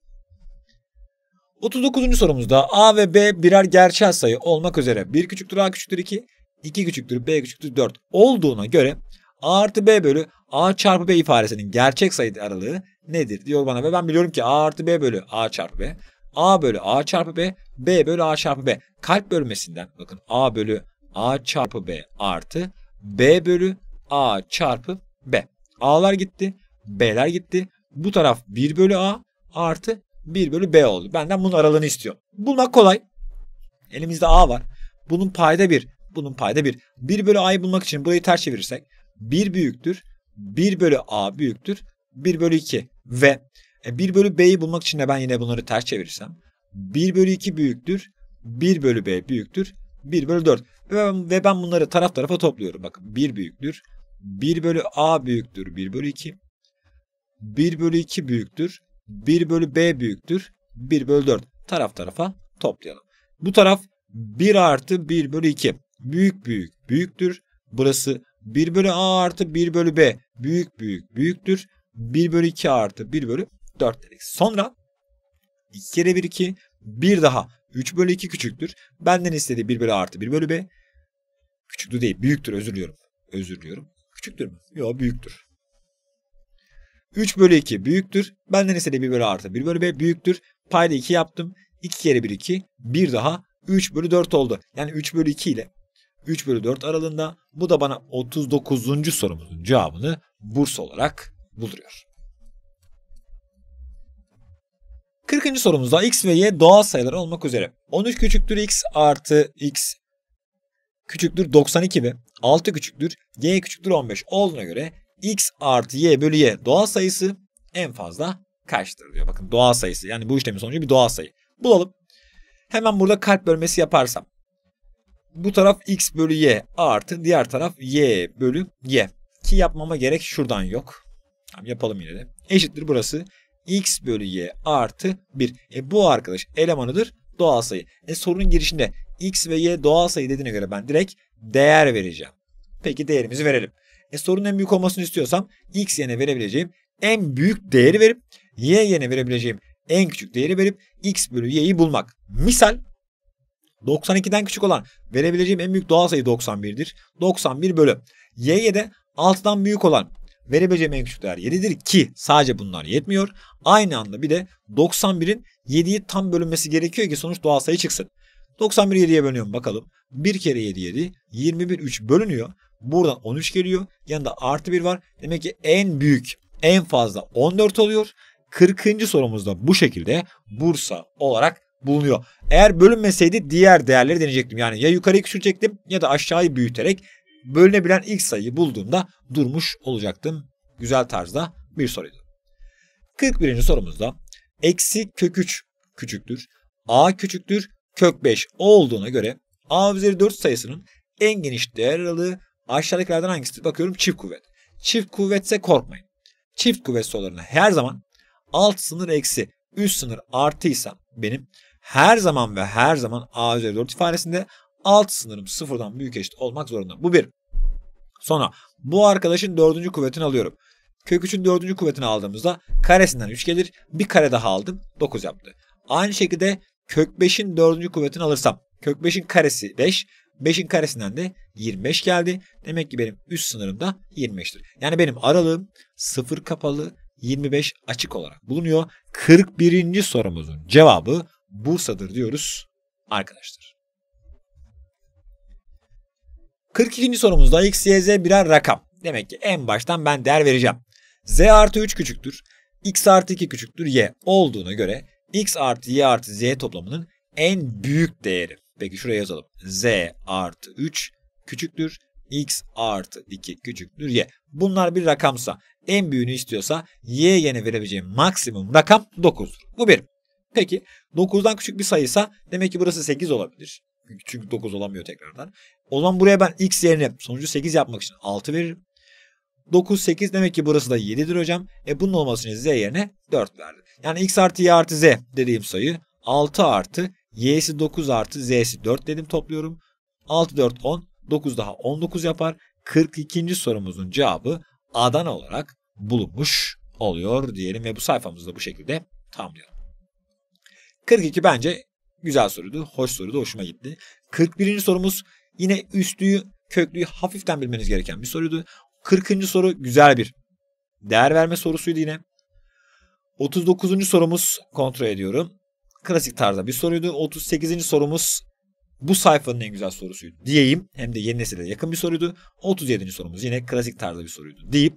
39. sorumuzda A ve B birer gerçel sayı olmak üzere 1 küçüktür A küçüktür 2, 2 küçüktür B küçüktür 4 olduğuna göre A artı B bölü A çarpı B ifadesinin gerçek sayı aralığı nedir diyor bana ve ben biliyorum ki A artı B bölü A çarpı B. A bölü A çarpı B, B bölü A çarpı B. Kalp bölmesinden bakın A bölü A çarpı B artı B bölü A çarpı B. A'lar gitti, B'ler gitti. Bu taraf 1 bölü A artı 1 bölü B oldu. Benden bunun aralığını istiyor. Bulmak kolay. Elimizde A var. Bunun payda 1, bunun payda 1. 1 bölü A'yı bulmak için burayı ters çevirirsek 1 büyüktür 1 bölü a büyüktür 1 bölü 2 ve 1 bölü b'yi bulmak için de ben yine bunları ters çevirirsem 1 bölü 2 büyüktür 1 bölü b büyüktür 1 bölü 4 ve ben bunları taraf tarafa topluyorum bakın 1 büyüktür 1 bölü a büyüktür 1 bölü 2 1 bölü 2 büyüktür 1 bölü b büyüktür 1 bölü 4 taraf tarafa toplayalım. Bu taraf 1 artı 1 bölü 2 büyük büyük büyüktür. Burası 1 bölü A artı 1 bölü B büyük büyük büyüktür. 1 bölü 2 artı 1 bölü 4 dedik. Sonra 2 kere 1 2 1 daha 3 bölü 2 küçüktür. Benden istediği 1 bölü a artı 1 bölü B küçüktür değil büyüktür özür diliyorum. Özür diliyorum. Küçüktür mü? Yok büyüktür. 3 bölü 2 büyüktür. Benden istediği 1 bölü a artı 1 bölü B büyüktür. Payda 2 yaptım. 2 kere 1 2 1 daha 3 bölü 4 oldu. Yani 3 bölü 2 ile 3 bölü 4 aralığında. Bu da bana 39. sorumuzun cevabını burs olarak bulduruyor. 40. sorumuzda x ve y doğal sayılar olmak üzere 13 küçüktür x artı x küçüktür 92 ve 6 küçüktür y küçüktür 15 olduğuna göre x artı y bölü y doğal sayısı en fazla kaçtır diyor. Bakın doğal sayısı yani bu işlemin sonucu bir doğal sayı. Bulalım. Hemen burada kalp bölmesi yaparsam bu taraf x bölü y artı diğer taraf y bölü y. Ki yapmama gerek şuradan yok. Tamam, yapalım yine de. Eşittir burası. x bölü y artı 1. E, bu arkadaş elemanıdır doğal sayı. E, sorunun girişinde x ve y doğal sayı dediğine göre ben direkt değer vereceğim. Peki değerimizi verelim. E, sorunun en büyük olmasını istiyorsam x yerine verebileceğim en büyük değeri verip y yerine verebileceğim en küçük değeri verip x bölü y'yi bulmak. Misal 92'den küçük olan verebileceğim en büyük doğal sayı 91'dir. 91 bölü. Y'ye de 6'dan büyük olan verebileceğim en küçük değer 7'dir ki sadece bunlar yetmiyor. Aynı anda bir de 91'in 7'ye tam bölünmesi gerekiyor ki sonuç doğal sayı çıksın. 91 7'ye bölüyorum bakalım. 1 kere 7 7 21 3 bölünüyor. Buradan 13 geliyor. Yanında artı 1 var. Demek ki en büyük en fazla 14 oluyor. 40. sorumuzda bu şekilde Bursa olarak bulunuyor. Eğer bölünmeseydi diğer değerleri deneyecektim. Yani ya yukarıyı küçülecektim ya da aşağıyı büyüterek bölünebilen ilk sayıyı bulduğumda durmuş olacaktım. Güzel tarzda bir soruydu. 41. sorumuzda eksi kök 3 küçüktür. A küçüktür kök 5 olduğuna göre A üzeri 4 sayısının en geniş değer aralığı aşağıdakilerden hangisi? Bakıyorum çift kuvvet. Çift kuvvetse korkmayın. Çift kuvvet sorularına her zaman alt sınır eksi üst sınır artıysa benim her zaman ve her zaman a üzeri 4 ifadesinde alt sınırım sıfırdan büyük eşit olmak zorunda. Bu bir. Sonra bu arkadaşın dördüncü kuvvetini alıyorum. Kök 3'ün dördüncü kuvvetini aldığımızda karesinden 3 gelir. Bir kare daha aldım 9 yaptı. Aynı şekilde kök 5'in dördüncü kuvvetini alırsam kök 5'in karesi 5. 5'in karesinden de 25 geldi. Demek ki benim üst sınırım da 25'tir. Yani benim aralığım 0 kapalı 25 açık olarak bulunuyor. 41. sorumuzun cevabı Bursa'dır diyoruz arkadaşlar. 42. sorumuzda x, y, z birer rakam. Demek ki en baştan ben değer vereceğim. z artı 3 küçüktür. x artı 2 küçüktür y olduğuna göre x artı y artı z toplamının en büyük değeri. Peki şuraya yazalım. z artı 3 küçüktür x artı 2 küçüktür y. Bunlar bir rakamsa en büyüğünü istiyorsa y yerine verebileceğim maksimum rakam 9'dur. Bu bir. Peki 9'dan küçük bir sayıysa demek ki burası 8 olabilir. Çünkü 9 olamıyor tekrardan. O zaman buraya ben x yerine sonucu 8 yapmak için 6 veririm. 9, 8 demek ki burası da 7'dir hocam. E bunun olması için z yerine 4 verdim. Yani x artı y artı z dediğim sayı 6 artı y'si 9 artı z'si 4 dedim topluyorum. 6, 4, 10. 9 daha 19 yapar. 42. sorumuzun cevabı Adana olarak bulunmuş oluyor diyelim ve bu sayfamızı da bu şekilde tamamlayalım. 42 bence güzel soruydu. Hoş soruydu. Hoşuma gitti. 41. sorumuz yine üstlüyü köklüyü hafiften bilmeniz gereken bir soruydu. 40. soru güzel bir değer verme sorusuydu yine. 39. sorumuz kontrol ediyorum. Klasik tarzda bir soruydu. 38. sorumuz bu sayfanın en güzel sorusuydu diyeyim. Hem de yeni nesile yakın bir soruydu. 37. sorumuz yine klasik tarzda bir soruydu deyip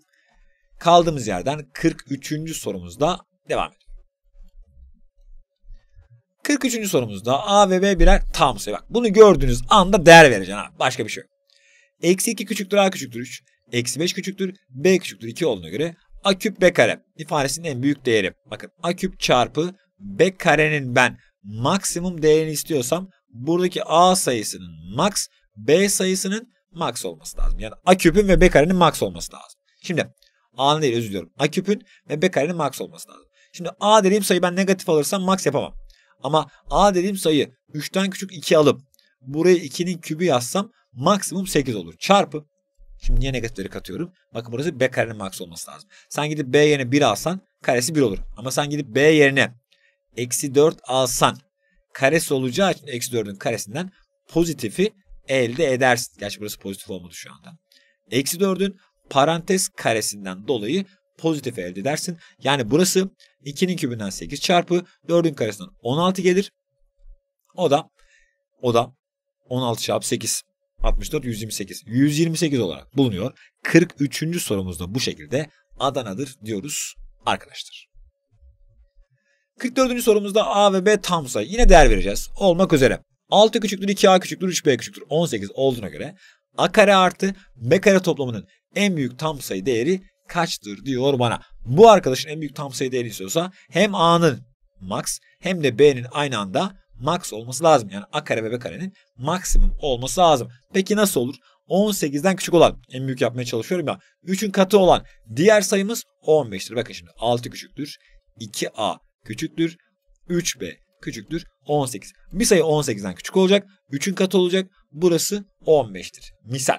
kaldığımız yerden 43. sorumuzda devam ediyoruz. 43. sorumuzda A ve B birer tam sayı. Bak bunu gördüğünüz anda değer vereceksin ha. Başka bir şey yok. Eksi 2 küçüktür A küçüktür 3. Eksi 5 küçüktür B küçüktür 2 olduğuna göre A küp B kare ifadesinin en büyük değeri. Bakın A küp çarpı B karenin ben maksimum değerini istiyorsam buradaki A sayısının max B sayısının max olması lazım. Yani A küpün ve B karenin max olması lazım. Şimdi A'nın değil özür diliyorum. A küpün ve B karenin max olması lazım. Şimdi A dediğim sayı ben negatif alırsam max yapamam. Ama a dediğim sayı 3'ten küçük 2 alıp buraya 2'nin kübü yazsam maksimum 8 olur. Çarpı Şimdi niye negatifleri katıyorum? Bakın burası b karenin maks olması lazım. Sen gidip b yerine 1 alsan karesi 1 olur. Ama sen gidip b yerine eksi 4 alsan karesi olacağı için eksi 4'ün karesinden pozitifi elde edersin. Gerçi burası pozitif olmadı şu anda. Eksi 4'ün parantez karesinden dolayı pozitif elde edersin. Yani burası 2'nin kübünden 8 çarpı 4'ün karesinden 16 gelir. O da o da 16 çarpı 8 64 128 128 olarak bulunuyor. 43. sorumuzda bu şekilde Adana'dır diyoruz arkadaşlar. 44. sorumuzda A ve B tam sayı. Yine değer vereceğiz. Olmak üzere. 6 küçüktür 2A küçüktür 3B küçüktür 18 olduğuna göre A kare artı B kare toplamının en büyük tam sayı değeri kaçtır diyor bana. Bu arkadaşın en büyük tam sayı değeri istiyorsa hem A'nın max hem de B'nin aynı anda max olması lazım. Yani A kare ve B karenin maksimum olması lazım. Peki nasıl olur? 18'den küçük olan en büyük yapmaya çalışıyorum ya. 3'ün katı olan diğer sayımız 15'tir. Bakın şimdi 6 küçüktür. 2A küçüktür. 3B küçüktür 18. Bir sayı 18'den küçük olacak. 3'ün katı olacak. Burası 15'tir. Misal.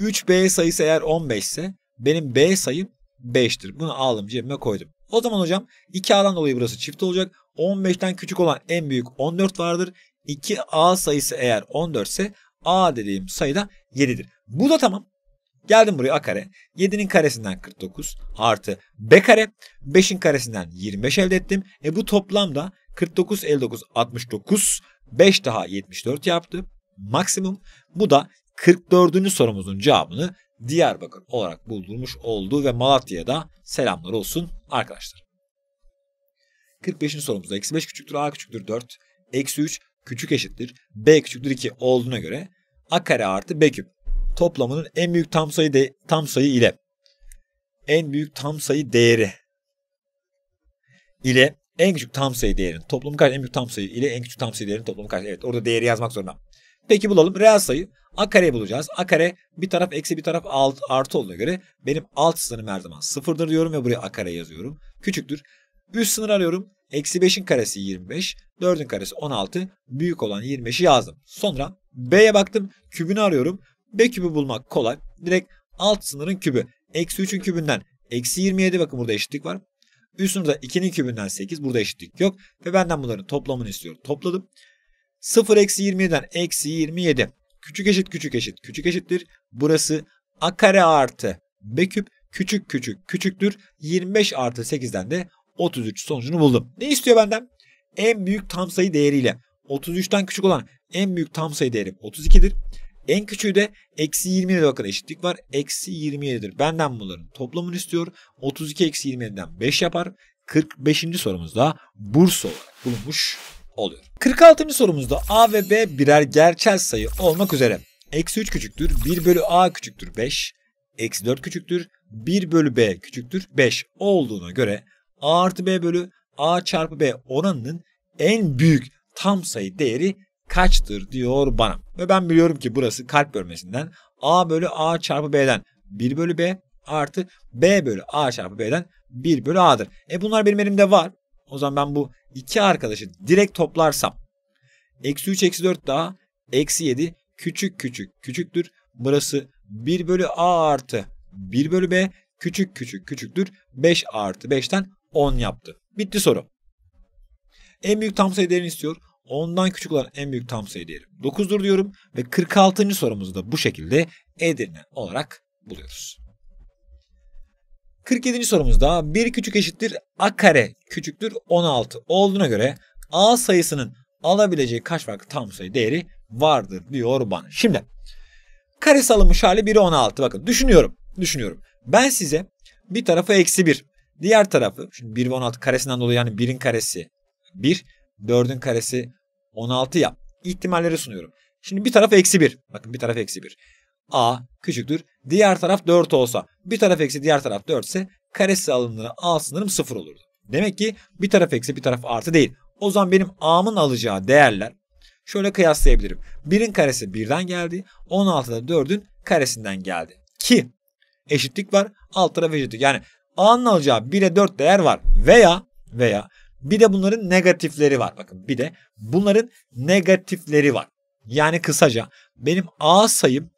3B sayısı eğer 15 ise benim B sayım 5'tir. Bunu aldım cebime koydum. O zaman hocam 2A'dan dolayı burası çift olacak. 15'ten küçük olan en büyük 14 vardır. 2A sayısı eğer 14 ise A dediğim sayı da 7'dir. Bu da tamam. Geldim buraya A kare. 7'nin karesinden 49 artı B kare. 5'in karesinden 25 elde ettim. E bu toplamda 49, 59, 69. 5 daha 74 yaptı. Maksimum. Bu da 44. sorumuzun cevabını Diyarbakır olarak buldurmuş olduğu ve Malatya'da selamlar olsun arkadaşlar. 45. sorumuzda eksi 5 küçüktür a küçüktür 4, eksi 3 küçük eşittir b küçüktür 2 olduğuna göre a kare artı b küp toplamının en büyük tam sayı de, tam sayı ile en büyük tam sayı değeri ile en küçük tam sayı değerinin toplamı kaç? En büyük tam sayı ile en küçük tam sayı değerinin toplamı kaç? Evet orada değeri yazmak zorunda. Peki bulalım reel sayı. A kare bulacağız. A kare bir taraf eksi bir taraf alt, artı olduğuna göre benim alt sınırım her zaman sıfırdır diyorum ve buraya A kare yazıyorum. Küçüktür. Üst sınır arıyorum. Eksi 5'in karesi 25. 4'ün karesi 16. Büyük olan 25'i yazdım. Sonra B'ye baktım. Kübünü arıyorum. B kübü bulmak kolay. Direkt alt sınırın kübü. Eksi 3'ün kübünden eksi 27 bakın burada eşitlik var. Üst sınırda 2'nin kübünden 8 burada eşitlik yok. Ve benden bunların toplamını istiyorum. Topladım. 0 eksi 27'den eksi 27. Küçük eşit küçük eşit küçük eşittir. Burası a kare artı b küp küçük küçük küçüktür. 25 artı 8'den de 33 sonucunu buldum. Ne istiyor benden? En büyük tam sayı değeriyle 33'ten küçük olan en büyük tam sayı değeri 32'dir. En küçüğü de eksi 27 bakın eşitlik var. Eksi 27'dir. Benden bunların toplamını istiyor. 32 eksi 27'den 5 yapar. 45. sorumuzda Bursa olarak bulunmuş oluyor. 46. sorumuzda A ve B birer gerçel sayı olmak üzere. Eksi 3 küçüktür 1 bölü A küçüktür 5. Eksi 4 küçüktür 1 bölü B küçüktür 5 olduğuna göre A artı B bölü A çarpı B oranının en büyük tam sayı değeri kaçtır diyor bana. Ve ben biliyorum ki burası kalp bölmesinden A bölü A çarpı B'den 1 bölü B artı B bölü A çarpı B'den 1 bölü A'dır. E bunlar benim elimde var. O zaman ben bu iki arkadaşı direkt toplarsam eksi 3 eksi 4 daha eksi 7 küçük küçük küçüktür. Burası 1 bölü a artı 1 bölü b küçük küçük küçüktür. 5 artı 5'ten 10 yaptı. Bitti soru. En büyük tam sayı değerini istiyor. 10'dan küçük olan en büyük tam sayı değeri 9'dur diyorum ve 46. sorumuzu da bu şekilde Edirne olarak buluyoruz. 47. sorumuzda 1 küçük eşittir a kare küçüktür 16 olduğuna göre a sayısının alabileceği kaç farklı tam sayı değeri vardır diyor bana. Şimdi karesi alınmış hali 1'e 16 bakın düşünüyorum düşünüyorum. Ben size bir tarafı eksi 1 diğer tarafı şimdi 1 ve 16 karesinden dolayı yani 1'in karesi 1 4'ün karesi 16 yap ihtimalleri sunuyorum. Şimdi bir tarafı eksi 1 bakın bir tarafı eksi 1 a küçüktür. Diğer taraf 4 olsa bir taraf eksi diğer taraf 4 ise karesi alındığı a sınırım 0 olurdu. Demek ki bir taraf eksi bir taraf artı değil. O zaman benim a'mın alacağı değerler şöyle kıyaslayabilirim. 1'in karesi 1'den geldi. 16'da 4'ün karesinden geldi. Ki eşitlik var. Alt taraf eşitlik. Yani A'nın alacağı 1'e 4 değer var. Veya veya bir de bunların negatifleri var. Bakın bir de bunların negatifleri var. Yani kısaca benim A sayım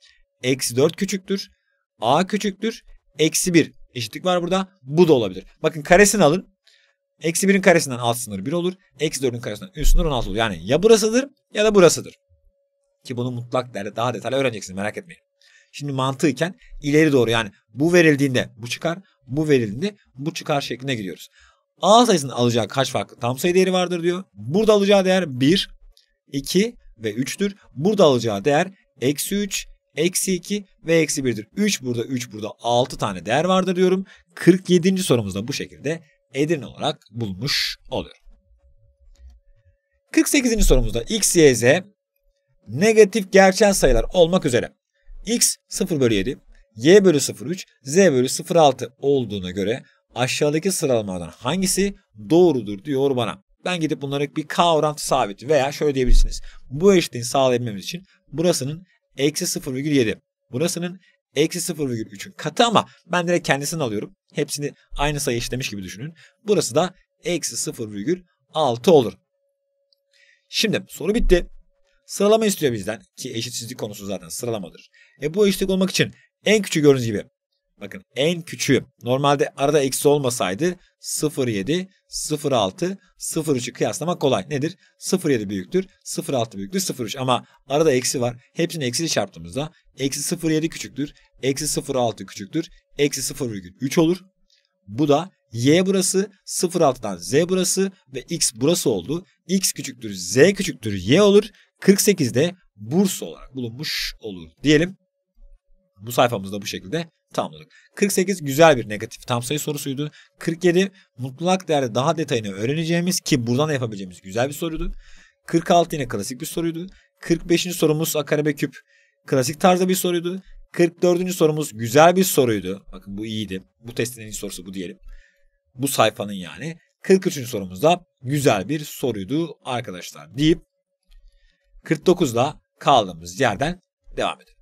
eksi 4 küçüktür. A küçüktür. Eksi 1 eşitlik var burada. Bu da olabilir. Bakın karesini alın. Eksi 1'in karesinden alt sınır 1 olur. Eksi 4'ün karesinden üst sınır 16 olur. Yani ya burasıdır ya da burasıdır. Ki bunu mutlak değerde daha detaylı öğreneceksiniz merak etmeyin. Şimdi mantıken ileri doğru yani bu verildiğinde bu çıkar, bu verildiğinde bu çıkar şeklinde gidiyoruz. A sayısının alacağı kaç farklı tam sayı değeri vardır diyor. Burada alacağı değer 1, 2 ve 3'tür. Burada alacağı değer eksi 3, Eksi 2 ve eksi 1'dir. 3 burada 3 burada 6 tane değer vardır diyorum. 47. sorumuzda bu şekilde Edirne olarak bulmuş oluyor. 48. sorumuzda x, y, z negatif gerçel sayılar olmak üzere x 0 bölü 7, y bölü 03, z bölü 06 olduğuna göre aşağıdaki sıralamadan hangisi doğrudur diyor bana. Ben gidip bunları bir k orantı sabiti veya şöyle diyebilirsiniz. Bu eşitliği sağlayabilmemiz için burasının eksi 0,7. Burasının eksi 0,3'ün katı ama ben direkt kendisini alıyorum. Hepsini aynı sayı işlemiş gibi düşünün. Burası da eksi 0,6 olur. Şimdi soru bitti. Sıralama istiyor bizden ki eşitsizlik konusu zaten sıralamadır. E bu eşitlik olmak için en küçük gördüğünüz gibi Bakın en küçüğü. Normalde arada eksi olmasaydı 0.7, 0.6, 0.3'ü kıyaslamak kolay. Nedir? 0.7 büyüktür, 0.6 büyüktür, 0.3 ama arada eksi var. Hepsini eksili çarptığımızda eksi 0.7 küçüktür, eksi 0.6 küçüktür, eksi 0.3 olur. Bu da y burası, 0.6'dan z burası ve x burası oldu. x küçüktür, z küçüktür, y olur. 48'de burs olarak bulunmuş olur diyelim. Bu sayfamızda bu şekilde tamamladık. 48 güzel bir negatif tam sayı sorusuydu. 47 mutlak değerde daha detayını öğreneceğimiz ki buradan da yapabileceğimiz güzel bir soruydu. 46 yine klasik bir soruydu. 45. sorumuz akarebe küp klasik tarzda bir soruydu. 44. sorumuz güzel bir soruydu. Bakın bu iyiydi. Bu testin en iyi sorusu bu diyelim. Bu sayfanın yani. 43. sorumuz da güzel bir soruydu arkadaşlar deyip 49'da kaldığımız yerden devam edelim.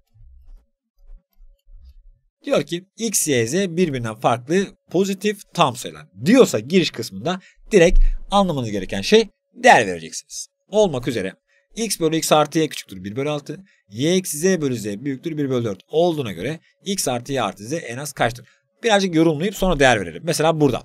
Diyor ki X, Y, Z birbirinden farklı pozitif tam sayılar. Diyorsa giriş kısmında direkt anlamanız gereken şey değer vereceksiniz. Olmak üzere x bölü x artı y küçüktür 1 bölü 6. y eksi z bölü z büyüktür 1 bölü 4 olduğuna göre x artı y artı z en az kaçtır? Birazcık yorumlayıp sonra değer verelim. Mesela burada.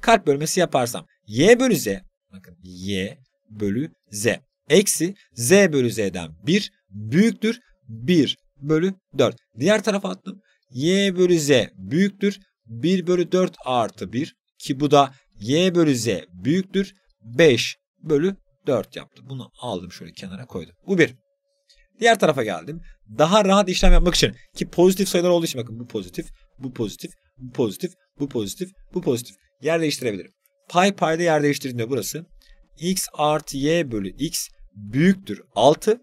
Kalp bölmesi yaparsam y bölü z bakın y bölü z eksi z bölü z'den 1 büyüktür 1 bölü 4. Diğer tarafa attım y bölü z büyüktür 1 bölü 4 artı 1 ki bu da y bölü z büyüktür 5 bölü 4 yaptı. Bunu aldım şöyle kenara koydum. Bu bir. Diğer tarafa geldim. Daha rahat işlem yapmak için ki pozitif sayılar olduğu için bakın bu pozitif, bu pozitif, bu pozitif, bu pozitif, bu pozitif. Yer değiştirebilirim. Pay payda yer değiştirdiğinde burası x artı y bölü x büyüktür 6.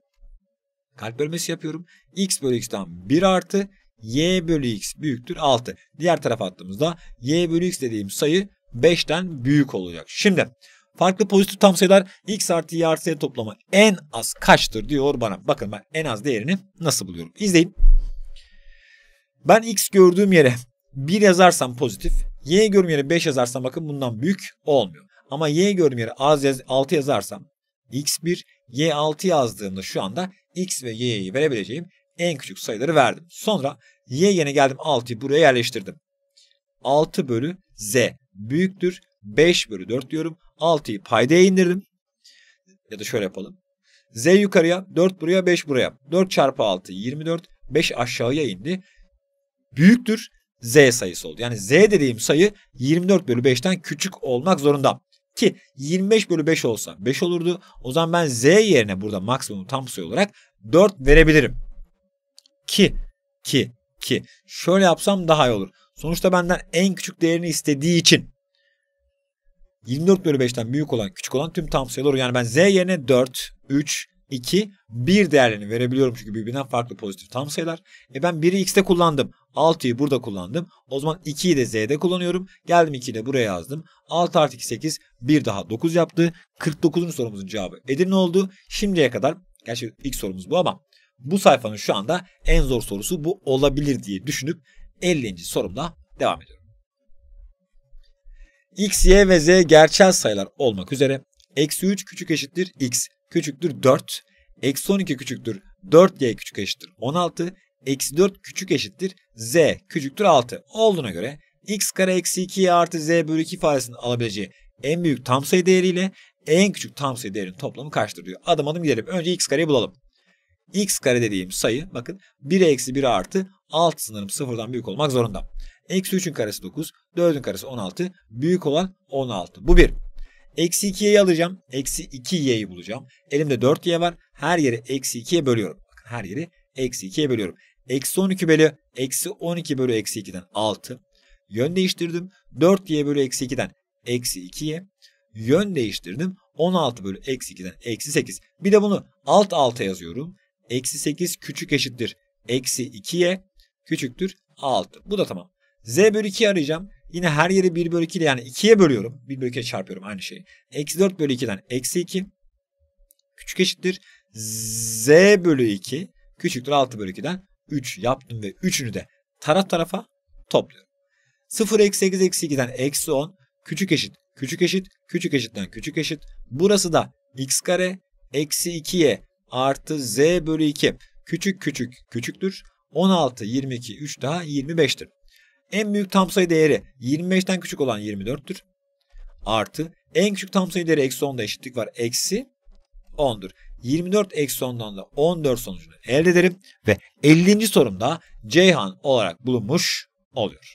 Kalp bölmesi yapıyorum. x bölü x'ten 1 artı y bölü x büyüktür 6. Diğer tarafa attığımızda y bölü x dediğim sayı 5'ten büyük olacak. Şimdi farklı pozitif tam sayılar x artı y artı z toplamı en az kaçtır diyor bana. Bakın ben en az değerini nasıl buluyorum. İzleyin. Ben x gördüğüm yere 1 yazarsam pozitif, y gördüğüm yere 5 yazarsam bakın bundan büyük olmuyor. Ama y gördüğüm yere az yaz, 6 yazarsam x1, y6 yazdığımda şu anda x ve y'yi verebileceğim en küçük sayıları verdim. Sonra y yerine geldim 6'yı buraya yerleştirdim. 6 bölü z büyüktür 5 bölü 4 diyorum. 6'yı paydaya indirdim. Ya da şöyle yapalım. Z yukarıya 4 buraya 5 buraya. 4 çarpı 6 24 5 aşağıya indi. Büyüktür Z sayısı oldu. Yani Z dediğim sayı 24 bölü 5'ten küçük olmak zorunda. Ki 25 bölü 5 olsa 5 olurdu. O zaman ben Z yerine burada maksimum tam sayı olarak 4 verebilirim. Ki, ki, ki şöyle yapsam daha iyi olur. Sonuçta benden en küçük değerini istediği için 24 bölü 5'ten büyük olan küçük olan tüm tam sayılar yani ben z yerine 4, 3, 2, 1 değerlerini verebiliyorum çünkü birbirinden farklı pozitif tam sayılar. E ben 1'i x'te kullandım. 6'yı burada kullandım. O zaman 2'yi de z'de kullanıyorum. Geldim 2'yi de buraya yazdım. 6 artı 2 8 1 daha 9 yaptı. 49. sorumuzun cevabı Edirne oldu. Şimdiye kadar gerçi ilk sorumuz bu ama bu sayfanın şu anda en zor sorusu bu olabilir diye düşünüp 50. sorumla devam ediyorum. X, Y ve Z gerçel sayılar olmak üzere eksi 3 küçük eşittir X küçüktür 4, eksi 12 küçüktür 4Y küçük eşittir 16, eksi 4 küçük eşittir Z küçüktür 6 olduğuna göre x kare eksi 2 artı z bölü 2 ifadesinin alabileceği en büyük tam sayı değeriyle en küçük tam sayı değerinin toplamı kaçtır diyor. Adım adım gidelim. Önce x kareyi bulalım x kare dediğim sayı bakın 1 eksi 1 artı alt sınırım sıfırdan büyük olmak zorunda. Eksi 3'ün karesi 9, 4'ün karesi 16, büyük olan 16. Bu 1. Eksi 2y'yi alacağım. Eksi 2y'yi bulacağım. Elimde 4y var. Her yeri eksi 2'ye bölüyorum. Bakın her yeri eksi 2'ye bölüyorum. Eksi 12 bölü eksi 12 bölü eksi 2'den 6. Yön değiştirdim. 4y bölü eksi 2'den eksi 2'ye. Yön değiştirdim. 16 bölü eksi 2'den eksi 8. Bir de bunu alt alta yazıyorum. Eksi 8 küçük eşittir. Eksi 2'ye küçüktür 6. Bu da tamam. Z bölü 2'yi arayacağım. Yine her yeri 1 bölü 2 ile yani 2'ye bölüyorum. 1 bölü 2'ye çarpıyorum aynı şeyi. Eksi 4 bölü 2'den eksi 2 küçük eşittir. Z bölü 2 küçüktür 6 bölü 2'den 3 yaptım ve 3'ünü de taraf tarafa topluyorum. 0 eksi 8 eksi 2'den eksi 10 küçük eşit küçük eşit küçük eşitten küçük eşit. Burası da x kare eksi 2'ye artı z bölü 2 küçük küçük küçüktür. 16, 22, 3 daha 25'tir. En büyük tam sayı değeri 25'ten küçük olan 24'tür. Artı en küçük tam sayı değeri eksi 10'da eşitlik var. Eksi 10'dur. 24 eksi 10'dan da 14 sonucunu elde ederim ve 50. sorumda Ceyhan olarak bulunmuş oluyor.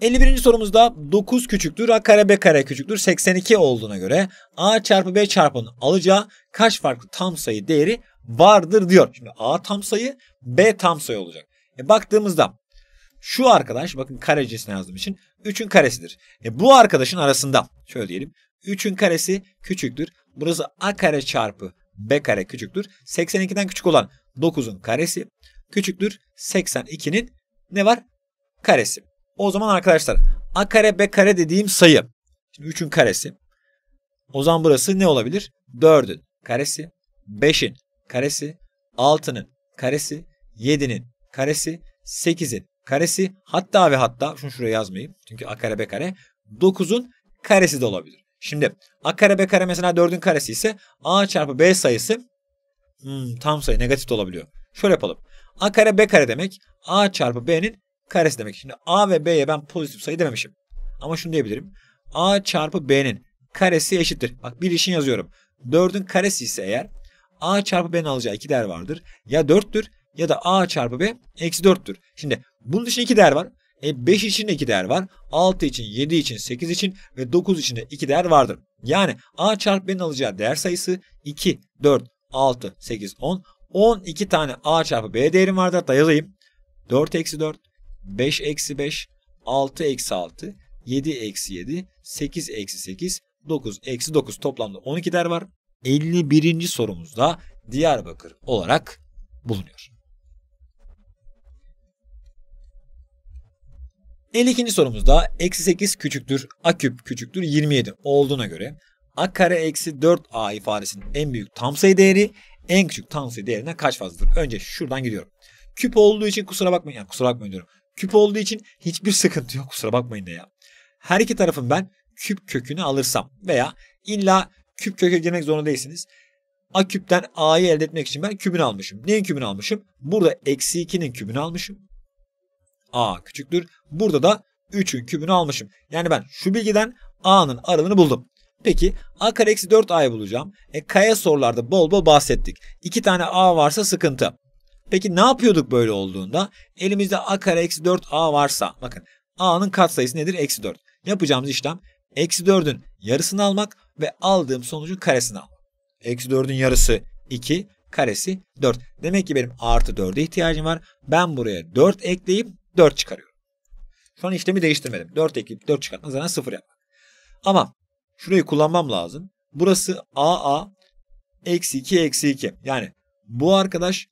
51. sorumuzda 9 küçüktür a kare b kare küçüktür 82 olduğuna göre a çarpı b çarpının alacağı kaç farklı tam sayı değeri vardır diyor. Şimdi a tam sayı b tam sayı olacak. E baktığımızda şu arkadaş bakın kare cinsine yazdığım için 3'ün karesidir. E bu arkadaşın arasında şöyle diyelim 3'ün karesi küçüktür. Burası a kare çarpı b kare küçüktür. 82'den küçük olan 9'un karesi küçüktür. 82'nin ne var? Karesi. O zaman arkadaşlar a kare b kare dediğim sayı. Şimdi 3'ün karesi. O zaman burası ne olabilir? 4'ün karesi, 5'in karesi, 6'nın karesi, 7'nin karesi, 8'in karesi hatta ve hatta şunu şuraya yazmayayım. Çünkü a kare b kare 9'un karesi de olabilir. Şimdi a kare b kare mesela 4'ün karesi ise a çarpı b sayısı hmm, tam sayı negatif de olabiliyor. Şöyle yapalım. a kare b kare demek a çarpı b'nin karesi demek. Şimdi A ve B'ye ben pozitif sayı dememişim. Ama şunu diyebilirim. A çarpı B'nin karesi eşittir. Bak bir işin yazıyorum. 4'ün karesi ise eğer A çarpı B'nin alacağı iki değer vardır. Ya 4'tür ya da A çarpı B eksi 4'tür. Şimdi bunun için iki değer var. E 5 için de iki değer var. 6 için, 7 için, 8 için ve 9 için de iki değer vardır. Yani A çarpı B'nin alacağı değer sayısı 2, 4, 6, 8, 10. 12 tane A çarpı B değerim vardır. Hatta yazayım. 4 eksi 4 5 eksi 5, 6 eksi 6, 7 eksi 7, 8 eksi 8, 9 eksi 9 toplamda 12 der var. 51. sorumuzda Diyarbakır olarak bulunuyor. 52. sorumuzda eksi 8 küçüktür a küp küçüktür 27 olduğuna göre a kare eksi 4a ifadesinin en büyük tam sayı değeri en küçük tam sayı değerine kaç fazladır? Önce şuradan gidiyorum. Küp olduğu için kusura bakmayın. Yani kusura bakmayın diyorum. Küp olduğu için hiçbir sıkıntı yok kusura bakmayın da ya. Her iki tarafın ben küp kökünü alırsam veya illa küp köke girmek zorunda değilsiniz. A küpten A'yı elde etmek için ben kübünü almışım. Neyin kübünü almışım? Burada eksi 2'nin kübünü almışım. A küçüktür. Burada da 3'ün kübünü almışım. Yani ben şu bilgiden A'nın aralığını buldum. Peki A kare eksi 4A'yı bulacağım. E, kaya sorularda bol bol bahsettik. 2 tane A varsa sıkıntı. Peki ne yapıyorduk böyle olduğunda? Elimizde a kare eksi 4a varsa bakın a'nın katsayısı nedir? Eksi 4. Yapacağımız işlem eksi 4'ün yarısını almak ve aldığım sonucun karesini almak. Eksi 4'ün yarısı 2 karesi 4. Demek ki benim artı 4'e ihtiyacım var. Ben buraya 4 ekleyip 4 çıkarıyorum. Şu an işlemi değiştirmedim. 4 ekleyip 4 çıkartmak zaten 0 yapmak. Ama şurayı kullanmam lazım. Burası AA eksi 2 eksi 2. Yani bu arkadaş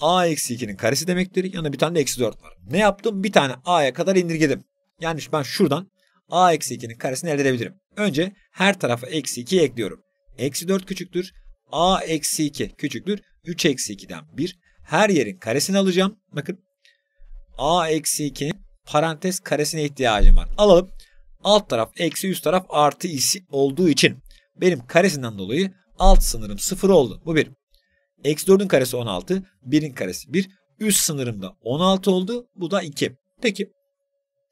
a eksi 2'nin karesi demektir. Yani bir tane de eksi 4 var. Ne yaptım? Bir tane a'ya kadar indirgedim. Yani ben şuradan a eksi 2'nin karesini elde edebilirim. Önce her tarafa eksi 2 ekliyorum. Eksi 4 küçüktür. a eksi 2 küçüktür. 3 eksi 2'den 1. Her yerin karesini alacağım. Bakın a eksi 2'nin parantez karesine ihtiyacım var. Alalım. Alt taraf eksi üst taraf artı isi olduğu için benim karesinden dolayı alt sınırım 0 oldu. Bu bir. Eksi 4ün karesi 16, 1'in karesi 1. Üst sınırımda 16 oldu. Bu da 2. Peki.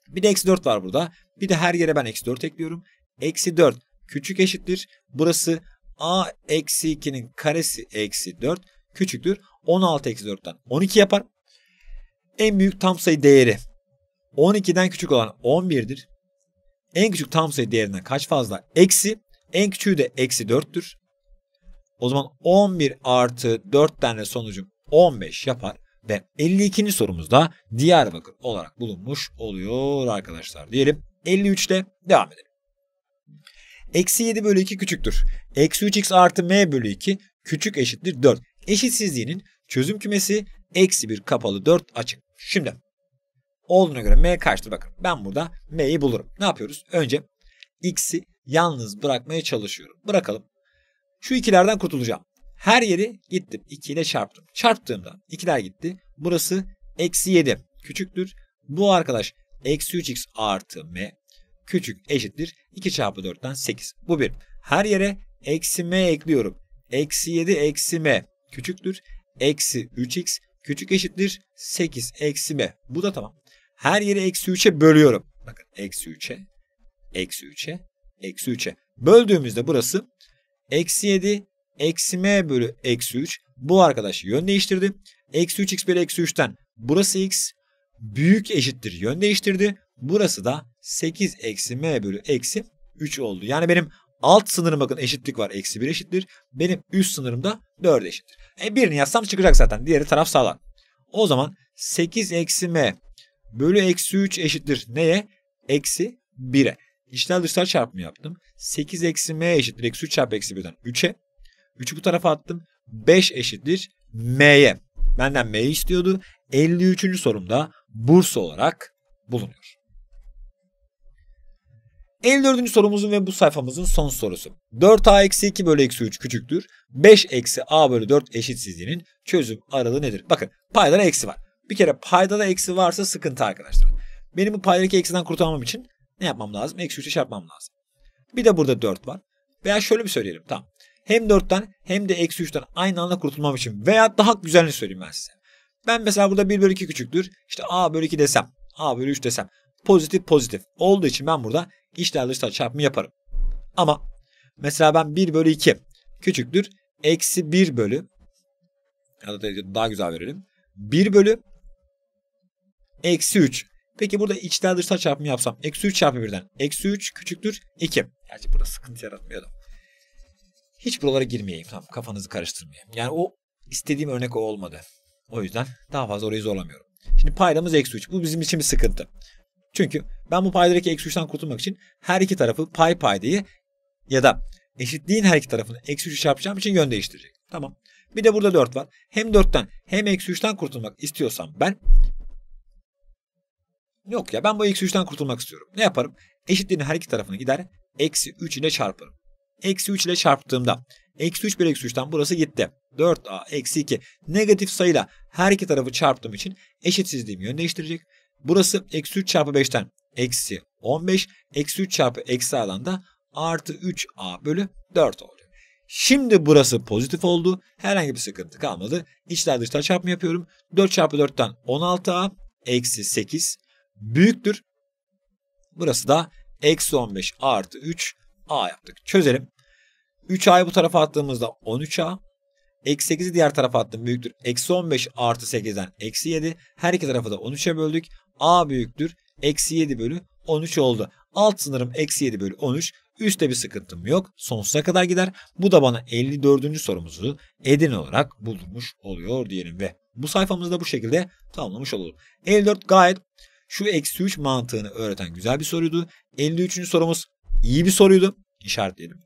Bir de eksi 4 var burada. Bir de her yere ben eksi 4 ekliyorum. Eksi 4 küçük eşittir. Burası A eksi 2'nin karesi eksi 4 küçüktür. 16 eksi 4'ten 12 yapar. En büyük tam sayı değeri 12'den küçük olan 11'dir. En küçük tam sayı değerinden kaç fazla? Eksi. En küçüğü de eksi 4'tür. O zaman 11 artı 4 tane sonucum 15 yapar ve 52. sorumuzda Diyarbakır olarak bulunmuş oluyor arkadaşlar diyelim. 53 ile devam edelim. Eksi 7 bölü 2 küçüktür. Eksi 3x artı m bölü 2 küçük eşittir 4. Eşitsizliğinin çözüm kümesi eksi 1 kapalı 4 açık. Şimdi olduğuna göre m kaçtır? Bakın ben burada m'yi bulurum. Ne yapıyoruz? Önce x'i yalnız bırakmaya çalışıyorum. Bırakalım. Şu ikilerden kurtulacağım. Her yeri gittim. 2 ile çarptım. Çarptığımda ikiler gitti. Burası eksi 7 küçüktür. Bu arkadaş eksi 3x artı m küçük eşittir. 2 çarpı 4'ten 8. Bu bir. Her yere eksi m ekliyorum. Eksi 7 eksi m küçüktür. Eksi 3x küçük eşittir. 8 eksi m. Bu da tamam. Her yeri eksi 3'e bölüyorum. Bakın eksi 3'e, eksi 3'e, eksi 3'e. Böldüğümüzde burası Eksi 7 eksi m bölü eksi 3. Bu arkadaş yön değiştirdi. Eksi 3x bölü eksi 3'ten burası x büyük eşittir yön değiştirdi. Burası da 8 eksi m bölü eksi 3 oldu. Yani benim alt sınırım bakın eşitlik var. Eksi 1 eşittir. Benim üst sınırım da 4 eşittir. E birini yazsam çıkacak zaten. Diğeri taraf sağlam. O zaman 8 eksi m bölü eksi 3 eşittir neye? Eksi 1'e. İçten dıştan çarpımı yaptım. 8 eksi m eşittir. Eksi 3 çarpı eksi 1'den 3'e. 3'ü bu tarafa attım. 5 eşittir m'ye. Benden m'yi istiyordu. 53. sorumda bursa olarak bulunuyor. 54. sorumuzun ve bu sayfamızın son sorusu. 4a eksi 2 bölü eksi 3 küçüktür. 5 eksi a bölü 4 eşitsizliğinin çözüm aralığı nedir? Bakın paydada eksi var. Bir kere paydada eksi varsa sıkıntı arkadaşlar. Benim bu paydadaki eksiden kurtarmam için ne yapmam lazım? Eksi 3'e çarpmam lazım. Bir de burada 4 var. Veya şöyle bir söyleyelim tamam. Hem 4'ten hem de eksi 3'ten aynı anda kurtulmam için veya daha güzelini söyleyeyim ben size. Ben mesela burada 1 bölü 2 küçüktür. İşte a bölü 2 desem. a bölü 3 desem. Pozitif pozitif. Olduğu için ben burada içler dışlar çarpımı yaparım. Ama mesela ben 1 bölü 2 küçüktür. Eksi 1 bölü ya da daha güzel verelim. 1 bölü eksi 3 Peki burada içler dışlar çarpımı yapsam. Eksi 3 çarpı 1'den. Eksi 3 küçüktür 2. Gerçi burada sıkıntı yaratmayalım. Hiç buralara girmeyeyim. Tamam kafanızı karıştırmayayım. Yani o istediğim örnek o olmadı. O yüzden daha fazla orayı zorlamıyorum. Şimdi paydamız eksi 3. Bu bizim için bir sıkıntı. Çünkü ben bu paydadaki eksi 3'ten kurtulmak için her iki tarafı pay paydayı ya da eşitliğin her iki tarafını eksi 3'ü çarpacağım için yön değiştirecek. Tamam. Bir de burada 4 var. Hem 4'ten hem eksi 3'ten kurtulmak istiyorsam ben Yok ya ben bu eksi 3'ten kurtulmak istiyorum. Ne yaparım? Eşitliğin her iki tarafını gider. Eksi 3 ile çarparım. Eksi 3 ile çarptığımda eksi 3 bir eksi 3'ten burası gitti. 4a eksi 2 negatif sayıyla her iki tarafı çarptığım için eşitsizliğimi yönleştirecek. Burası eksi 3 çarpı 5'ten eksi 15 eksi 3 çarpı eksi alanda artı 3a bölü 4 oluyor. Şimdi burası pozitif oldu. Herhangi bir sıkıntı kalmadı. İçler dışlar çarpımı yapıyorum. 4 çarpı 4'ten 16a eksi 8 büyüktür. Burası da eksi 15 artı 3 A yaptık. Çözelim. 3A'yı bu tarafa attığımızda 13A. Eksi 8'i diğer tarafa attım büyüktür. Eksi 15 artı 8'den eksi 7. Her iki tarafı da 13'e böldük. A büyüktür. Eksi 7 bölü 13 oldu. Alt sınırım eksi 7 bölü 13. Üste bir sıkıntım yok. Sonsuza kadar gider. Bu da bana 54. sorumuzu edin olarak bulmuş oluyor diyelim ve bu sayfamızı da bu şekilde tamamlamış olalım. 54 gayet şu eksi 3 mantığını öğreten güzel bir soruydu. 53. sorumuz iyi bir soruydu. İşaretleyelim.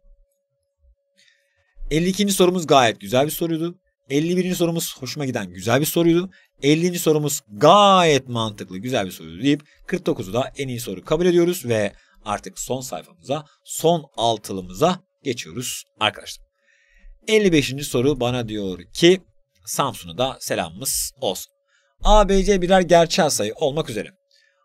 52. sorumuz gayet güzel bir soruydu. 51. sorumuz hoşuma giden güzel bir soruydu. 50. sorumuz gayet mantıklı güzel bir soruydu deyip 49'u da en iyi soru kabul ediyoruz ve artık son sayfamıza son altılımıza geçiyoruz arkadaşlar. 55. soru bana diyor ki Samsun'a da selamımız olsun. ABC birer gerçel sayı olmak üzere.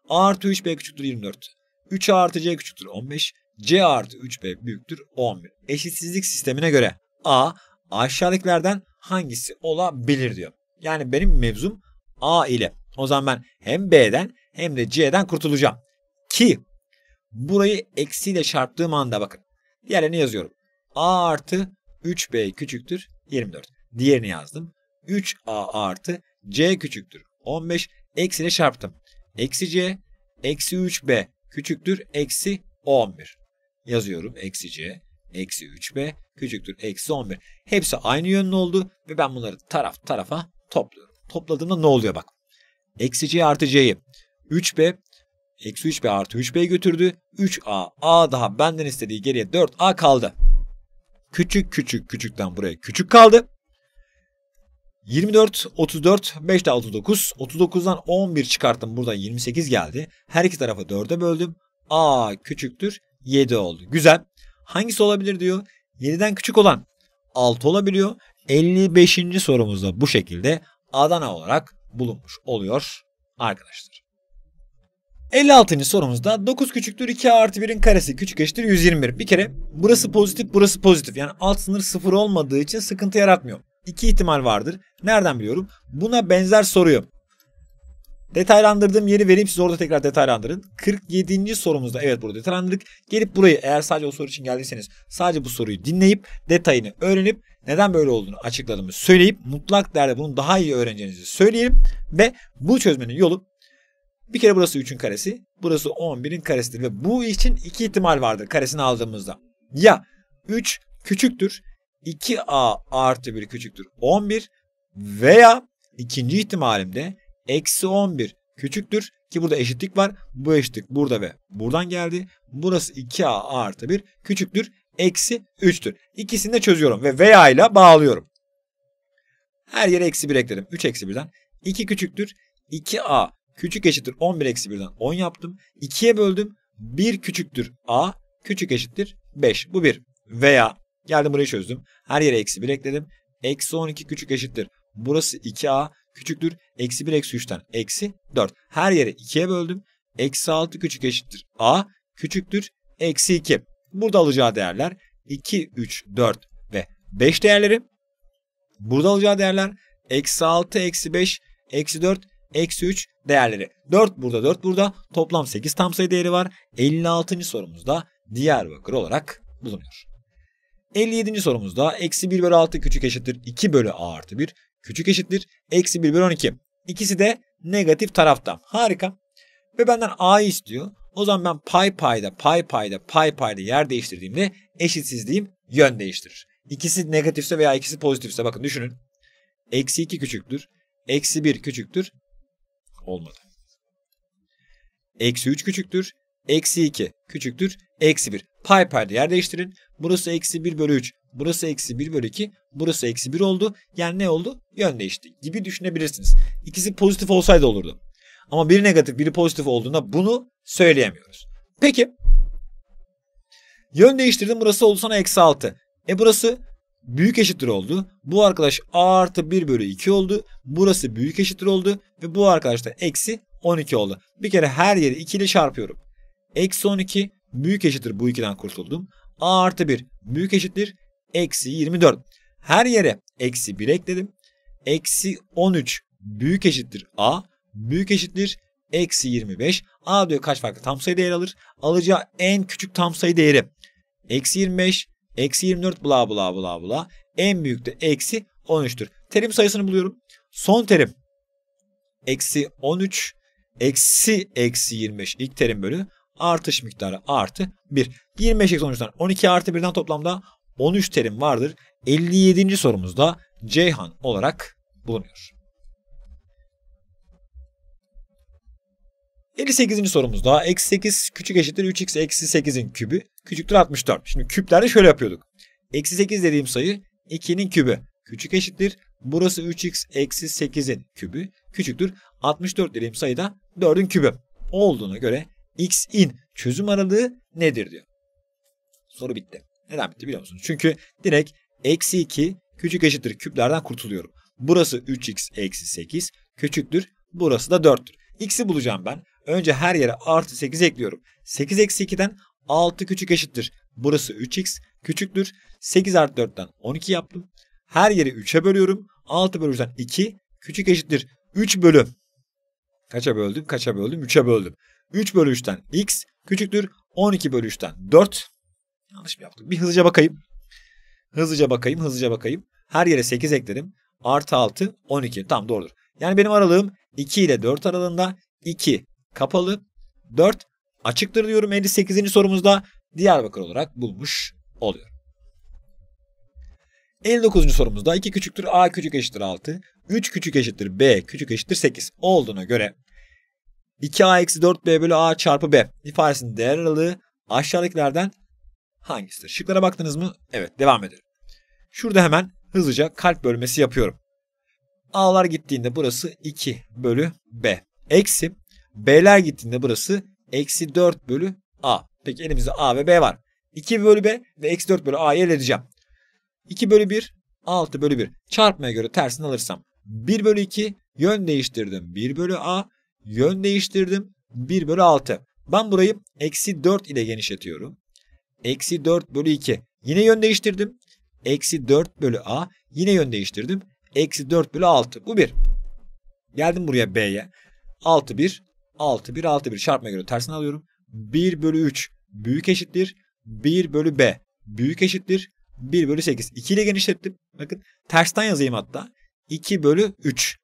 A artı 3B küçüktür 24. 3 A artı C küçüktür 15. C artı 3B büyüktür 11. Eşitsizlik sistemine göre A aşağıdakilerden hangisi olabilir diyor. Yani benim mevzum A ile. O zaman ben hem B'den hem de C'den kurtulacağım. Ki burayı eksiyle çarptığım anda bakın. Diğerini yazıyorum. A artı 3B küçüktür 24. Diğerini yazdım. 3A artı C küçüktür 15. Eksiyle çarptım. Eksi c eksi 3b küçüktür eksi 11. Yazıyorum eksi c eksi 3b küçüktür eksi 11. Hepsi aynı yönlü oldu ve ben bunları taraf tarafa topluyorum. Topladığımda ne oluyor bak. Eksi c artı c'yi 3b eksi 3b artı 3b götürdü. 3a a daha benden istediği geriye 4a kaldı. Küçük küçük küçükten buraya küçük kaldı. 24, 34, 5 daha 39. 39'dan 11 çıkarttım. Buradan 28 geldi. Her iki tarafı 4'e böldüm. A küçüktür 7 oldu. Güzel. Hangisi olabilir diyor. 7'den küçük olan 6 olabiliyor. 55. sorumuzda bu şekilde Adana olarak bulunmuş oluyor arkadaşlar. 56. sorumuzda 9 küçüktür 2 artı 1'in karesi küçük eşittir 121. Bir kere burası pozitif burası pozitif. Yani alt sınır 0 olmadığı için sıkıntı yaratmıyor iki ihtimal vardır. Nereden biliyorum? Buna benzer soruyu detaylandırdığım yeri vereyim siz orada tekrar detaylandırın. 47. sorumuzda evet burada detaylandırdık. Gelip burayı eğer sadece o soru için geldiyseniz sadece bu soruyu dinleyip detayını öğrenip neden böyle olduğunu açıkladığımı söyleyip mutlak değerde bunu daha iyi öğreneceğinizi söyleyelim ve bu çözmenin yolu bir kere burası 3'ün karesi, burası 11'in karesidir ve bu için iki ihtimal vardır karesini aldığımızda. Ya 3 küçüktür 2a artı 1 küçüktür 11 veya ikinci ihtimalimde eksi 11 küçüktür ki burada eşitlik var. Bu eşitlik burada ve buradan geldi. Burası 2a artı 1 küçüktür eksi 3'tür. İkisini de çözüyorum ve veya ile bağlıyorum. Her yere eksi 1 ekledim. 3 eksi 1'den 2 küçüktür 2a küçük eşittir 11 eksi 1'den 10 yaptım. 2'ye böldüm 1 küçüktür a küçük eşittir 5. Bu bir veya Geldim burayı çözdüm. Her yere eksi 1 ekledim. Eksi 12 küçük eşittir. Burası 2a küçüktür. Eksi 1 eksi 3'ten eksi 4. Her yere 2'ye böldüm. Eksi 6 küçük eşittir. a küçüktür. Eksi 2. Burada alacağı değerler 2, 3, 4 ve 5 değerleri. Burada alacağı değerler eksi 6, eksi 5, eksi 4, eksi 3 değerleri. 4 burada 4 burada toplam 8 tam sayı değeri var. 56. sorumuzda Diyarbakır olarak bulunuyor. 57. sorumuzda eksi 1 bölü 6 küçük eşittir 2 bölü a artı 1 küçük eşittir eksi 1 bölü 12. İkisi de negatif tarafta. Harika. Ve benden a'yı istiyor. O zaman ben pay payda pay payda pay payda yer değiştirdiğimde eşitsizliğim yön değiştirir. İkisi negatifse veya ikisi pozitifse bakın düşünün. Eksi 2 küçüktür. Eksi 1 küçüktür. Olmadı. Eksi 3 küçüktür eksi 2 küçüktür eksi 1. Pay payda yer değiştirin. Burası eksi 1 bölü 3. Burası eksi 1 bölü 2. Burası eksi 1 oldu. Yani ne oldu? Yön değişti gibi düşünebilirsiniz. İkisi pozitif olsaydı olurdu. Ama biri negatif biri pozitif olduğunda bunu söyleyemiyoruz. Peki. Yön değiştirdim burası oldu sana eksi 6. E burası büyük eşittir oldu. Bu arkadaş a artı 1 bölü 2 oldu. Burası büyük eşittir oldu. Ve bu arkadaş da eksi 12 oldu. Bir kere her yeri 2 ile çarpıyorum. Eksi 12 büyük eşittir bu ikiden kurtuldum. A artı 1 büyük eşittir eksi 24. Her yere eksi 1 ekledim. Eksi 13 büyük eşittir A büyük eşittir eksi 25. A diyor kaç farklı tam sayı değer alır? Alacağı en küçük tam sayı değeri. Eksi 25, eksi 24 bla bla bla bla. En büyük de eksi 13'tür. Terim sayısını buluyorum. Son terim eksi 13 eksi eksi 25 İlk terim bölü artış miktarı artı 1. 25 eksi 13'ten 12 artı 1'den toplamda 13 terim vardır. 57. sorumuzda Ceyhan olarak bulunuyor. 58. sorumuzda eksi 8 küçük eşittir 3x eksi 8'in kübü küçüktür 64. Şimdi küplerde şöyle yapıyorduk. Eksi 8 dediğim sayı 2'nin kübü küçük eşittir. Burası 3x eksi 8'in kübü küçüktür. 64 dediğim sayı da 4'ün kübü olduğuna göre x in çözüm aralığı nedir diyor. Soru bitti. Neden bitti biliyor musunuz? Çünkü direkt eksi 2 küçük eşittir küplerden kurtuluyorum. Burası 3x eksi 8 küçüktür. Burası da 4'tür. X'i bulacağım ben. Önce her yere artı 8 ekliyorum. 8 eksi 2'den 6 küçük eşittir. Burası 3x küçüktür. 8 artı 4'ten 12 yaptım. Her yeri 3'e bölüyorum. 6 bölü 2 küçük eşittir. 3 bölü. Kaça böldüm? Kaça böldüm? 3'e böldüm. 3 bölü 3'ten x küçüktür 12 bölü 3'ten 4. Yanlış mı yaptık? Bir hızlıca bakayım. Hızlıca bakayım, hızlıca bakayım. Her yere 8 ekledim. Artı 6, 12. Tamam doğrudur. Yani benim aralığım 2 ile 4 aralığında 2 kapalı, 4 açıktır diyorum 58. sorumuzda Diyarbakır olarak bulmuş oluyor. 59. sorumuzda 2 küçüktür a küçük eşittir 6, 3 küçük eşittir b küçük eşittir 8 olduğuna göre 2a-4b bölü a çarpı b ifadesinin değer aralığı aşağıdakilerden hangisidir? Şıklara baktınız mı? Evet devam edelim. Şurada hemen hızlıca kalp bölmesi yapıyorum. A'lar gittiğinde burası 2 bölü B. Eksi B'ler gittiğinde burası eksi 4 bölü A. Peki elimizde A ve B var. 2 bölü B ve eksi 4 bölü A'yı elde edeceğim. 2 bölü 1 6 bölü 1 çarpmaya göre tersini alırsam 1 bölü 2 yön değiştirdim 1 bölü A Yön değiştirdim. 1 bölü 6. Ben burayı eksi 4 ile genişletiyorum. Eksi 4 bölü 2. Yine yön değiştirdim. Eksi 4 bölü A. Yine yön değiştirdim. Eksi 4 bölü 6. Bu 1. Geldim buraya B'ye. 6 1. 6 1 6 1 çarpma göre tersini alıyorum. 1 bölü 3 büyük eşittir. 1 bölü B büyük eşittir. 1 bölü 8. 2 ile genişlettim. Bakın tersten yazayım hatta. 2 bölü 3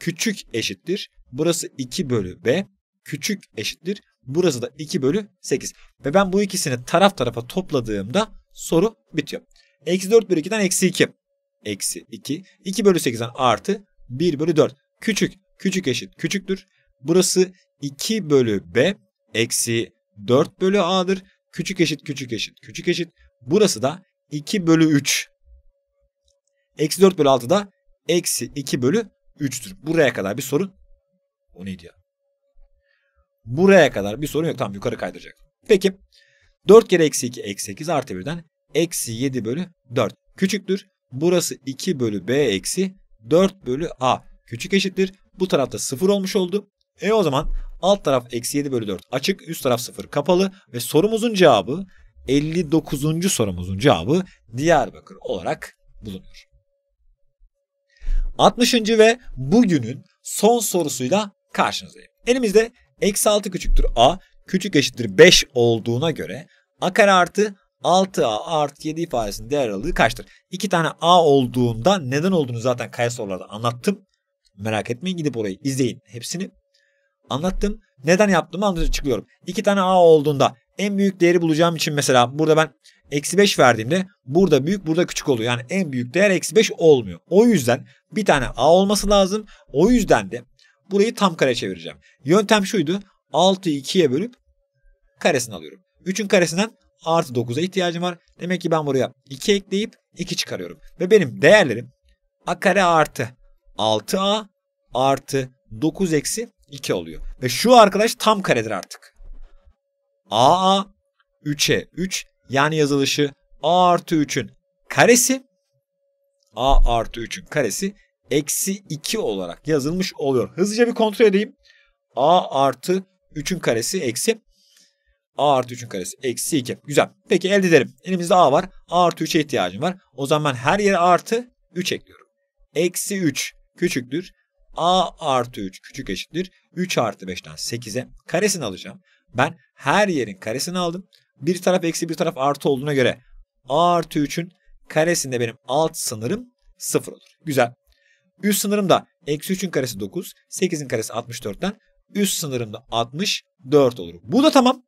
küçük eşittir. Burası 2 bölü B küçük eşittir. Burası da 2 bölü 8. Ve ben bu ikisini taraf tarafa topladığımda soru bitiyor. Eksi 4 bölü 2'den eksi 2. Eksi 2. 2 bölü 8'den artı 1 bölü 4. Küçük. Küçük eşit küçüktür. Burası 2 bölü B eksi 4 bölü A'dır. Küçük eşit küçük eşit küçük eşit. Burası da 2 bölü 3. Eksi 4 bölü 6 da eksi 2 bölü 3'tür. Buraya kadar bir soru. O neydi diyor? Buraya kadar bir sorun yok. Tamam yukarı kaydıracak. Peki 4 kere eksi 2 eksi 8 artı 1'den eksi 7 bölü 4 küçüktür. Burası 2 bölü b eksi 4 bölü a küçük eşittir. Bu tarafta 0 olmuş oldu. E o zaman alt taraf eksi 7 bölü 4 açık üst taraf 0 kapalı ve sorumuzun cevabı 59. sorumuzun cevabı Diyarbakır olarak bulunuyor. 60. ve bugünün son sorusuyla karşınızdayım. Elimizde eksi 6 küçüktür a küçük eşittir 5 olduğuna göre a kare artı 6a artı 7 ifadesinin değer aralığı kaçtır? İki tane a olduğunda neden olduğunu zaten kaya sorularda anlattım. Merak etmeyin gidip orayı izleyin hepsini. Anlattım. Neden yaptığımı anlatıp çıkıyorum. İki tane a olduğunda en büyük değeri bulacağım için mesela burada ben eksi 5 verdiğimde burada büyük burada küçük oluyor. Yani en büyük değer eksi 5 olmuyor. O yüzden bir tane a olması lazım. O yüzden de Burayı tam kare çevireceğim. Yöntem şuydu. 6'yı 2'ye bölüp karesini alıyorum. 3'ün karesinden artı 9'a ihtiyacım var. Demek ki ben buraya 2 ekleyip 2 çıkarıyorum. Ve benim değerlerim a kare artı 6a artı 9 eksi 2 oluyor. Ve şu arkadaş tam karedir artık. A a 3'e 3 yani yazılışı a artı 3'ün karesi a artı 3'ün karesi eksi 2 olarak yazılmış oluyor. Hızlıca bir kontrol edeyim. A artı 3'ün karesi eksi A artı 3'ün karesi eksi 2. Güzel. Peki elde ederim. Elimizde A var. A artı 3'e ihtiyacım var. O zaman ben her yere artı 3 ekliyorum. Eksi 3 küçüktür. A artı 3 küçük eşittir. 3 artı 5'ten 8'e karesini alacağım. Ben her yerin karesini aldım. Bir taraf eksi bir taraf artı olduğuna göre A artı 3'ün karesinde benim alt sınırım 0 olur. Güzel. Üst sınırım da eksi 3'ün karesi 9. 8'in karesi 64'ten üst sınırım da 64 olur. Bu da tamam.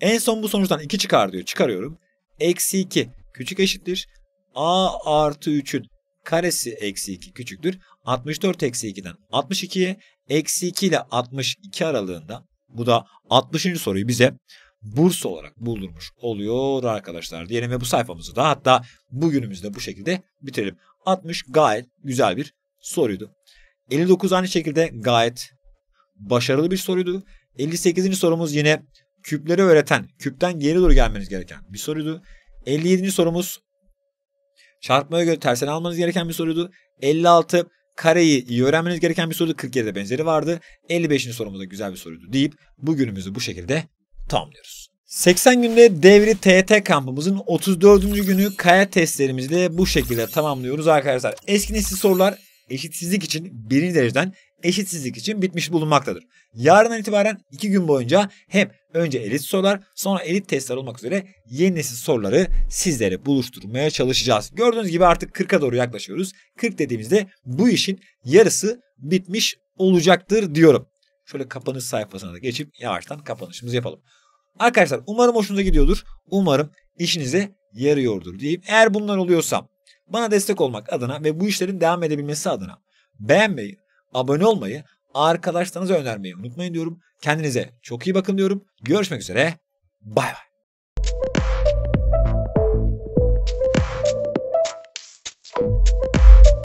En son bu sonuçtan 2 çıkar diyor. Çıkarıyorum. Eksi 2 küçük eşittir. A artı 3'ün karesi eksi 2 küçüktür. 64 eksi 2'den 62'ye eksi 2 ile 62 aralığında bu da 60. soruyu bize burs olarak buldurmuş oluyor arkadaşlar diyelim ve bu sayfamızı da hatta bugünümüzde bu şekilde bitirelim. 60 gayet güzel bir soruydu. 59 aynı şekilde gayet başarılı bir soruydu. 58. sorumuz yine küpleri öğreten, küpten geri doğru gelmeniz gereken bir soruydu. 57. sorumuz çarpmaya göre tersine almanız gereken bir soruydu. 56 kareyi iyi öğrenmeniz gereken bir soruydu. 47'de benzeri vardı. 55. sorumuz da güzel bir soruydu deyip bugünümüzü bu şekilde tamamlıyoruz. 80 günde devri TET kampımızın 34. günü kaya testlerimizi bu şekilde tamamlıyoruz arkadaşlar. Eskinesi sorular eşitsizlik için birinci dereceden eşitsizlik için bitmiş bulunmaktadır. Yarından itibaren 2 gün boyunca hem önce elit sorular sonra elit testler olmak üzere yeni nesil soruları sizlere buluşturmaya çalışacağız. Gördüğünüz gibi artık 40'a doğru yaklaşıyoruz. 40 dediğimizde bu işin yarısı bitmiş olacaktır diyorum. Şöyle kapanış sayfasına da geçip yavaştan kapanışımızı yapalım. Arkadaşlar umarım hoşunuza gidiyordur. Umarım işinize yarıyordur deyip eğer bunlar oluyorsam bana destek olmak adına ve bu işlerin devam edebilmesi adına beğenmeyi, abone olmayı, arkadaşlarınıza önermeyi unutmayın diyorum. Kendinize çok iyi bakın diyorum. Görüşmek üzere. Bay bay.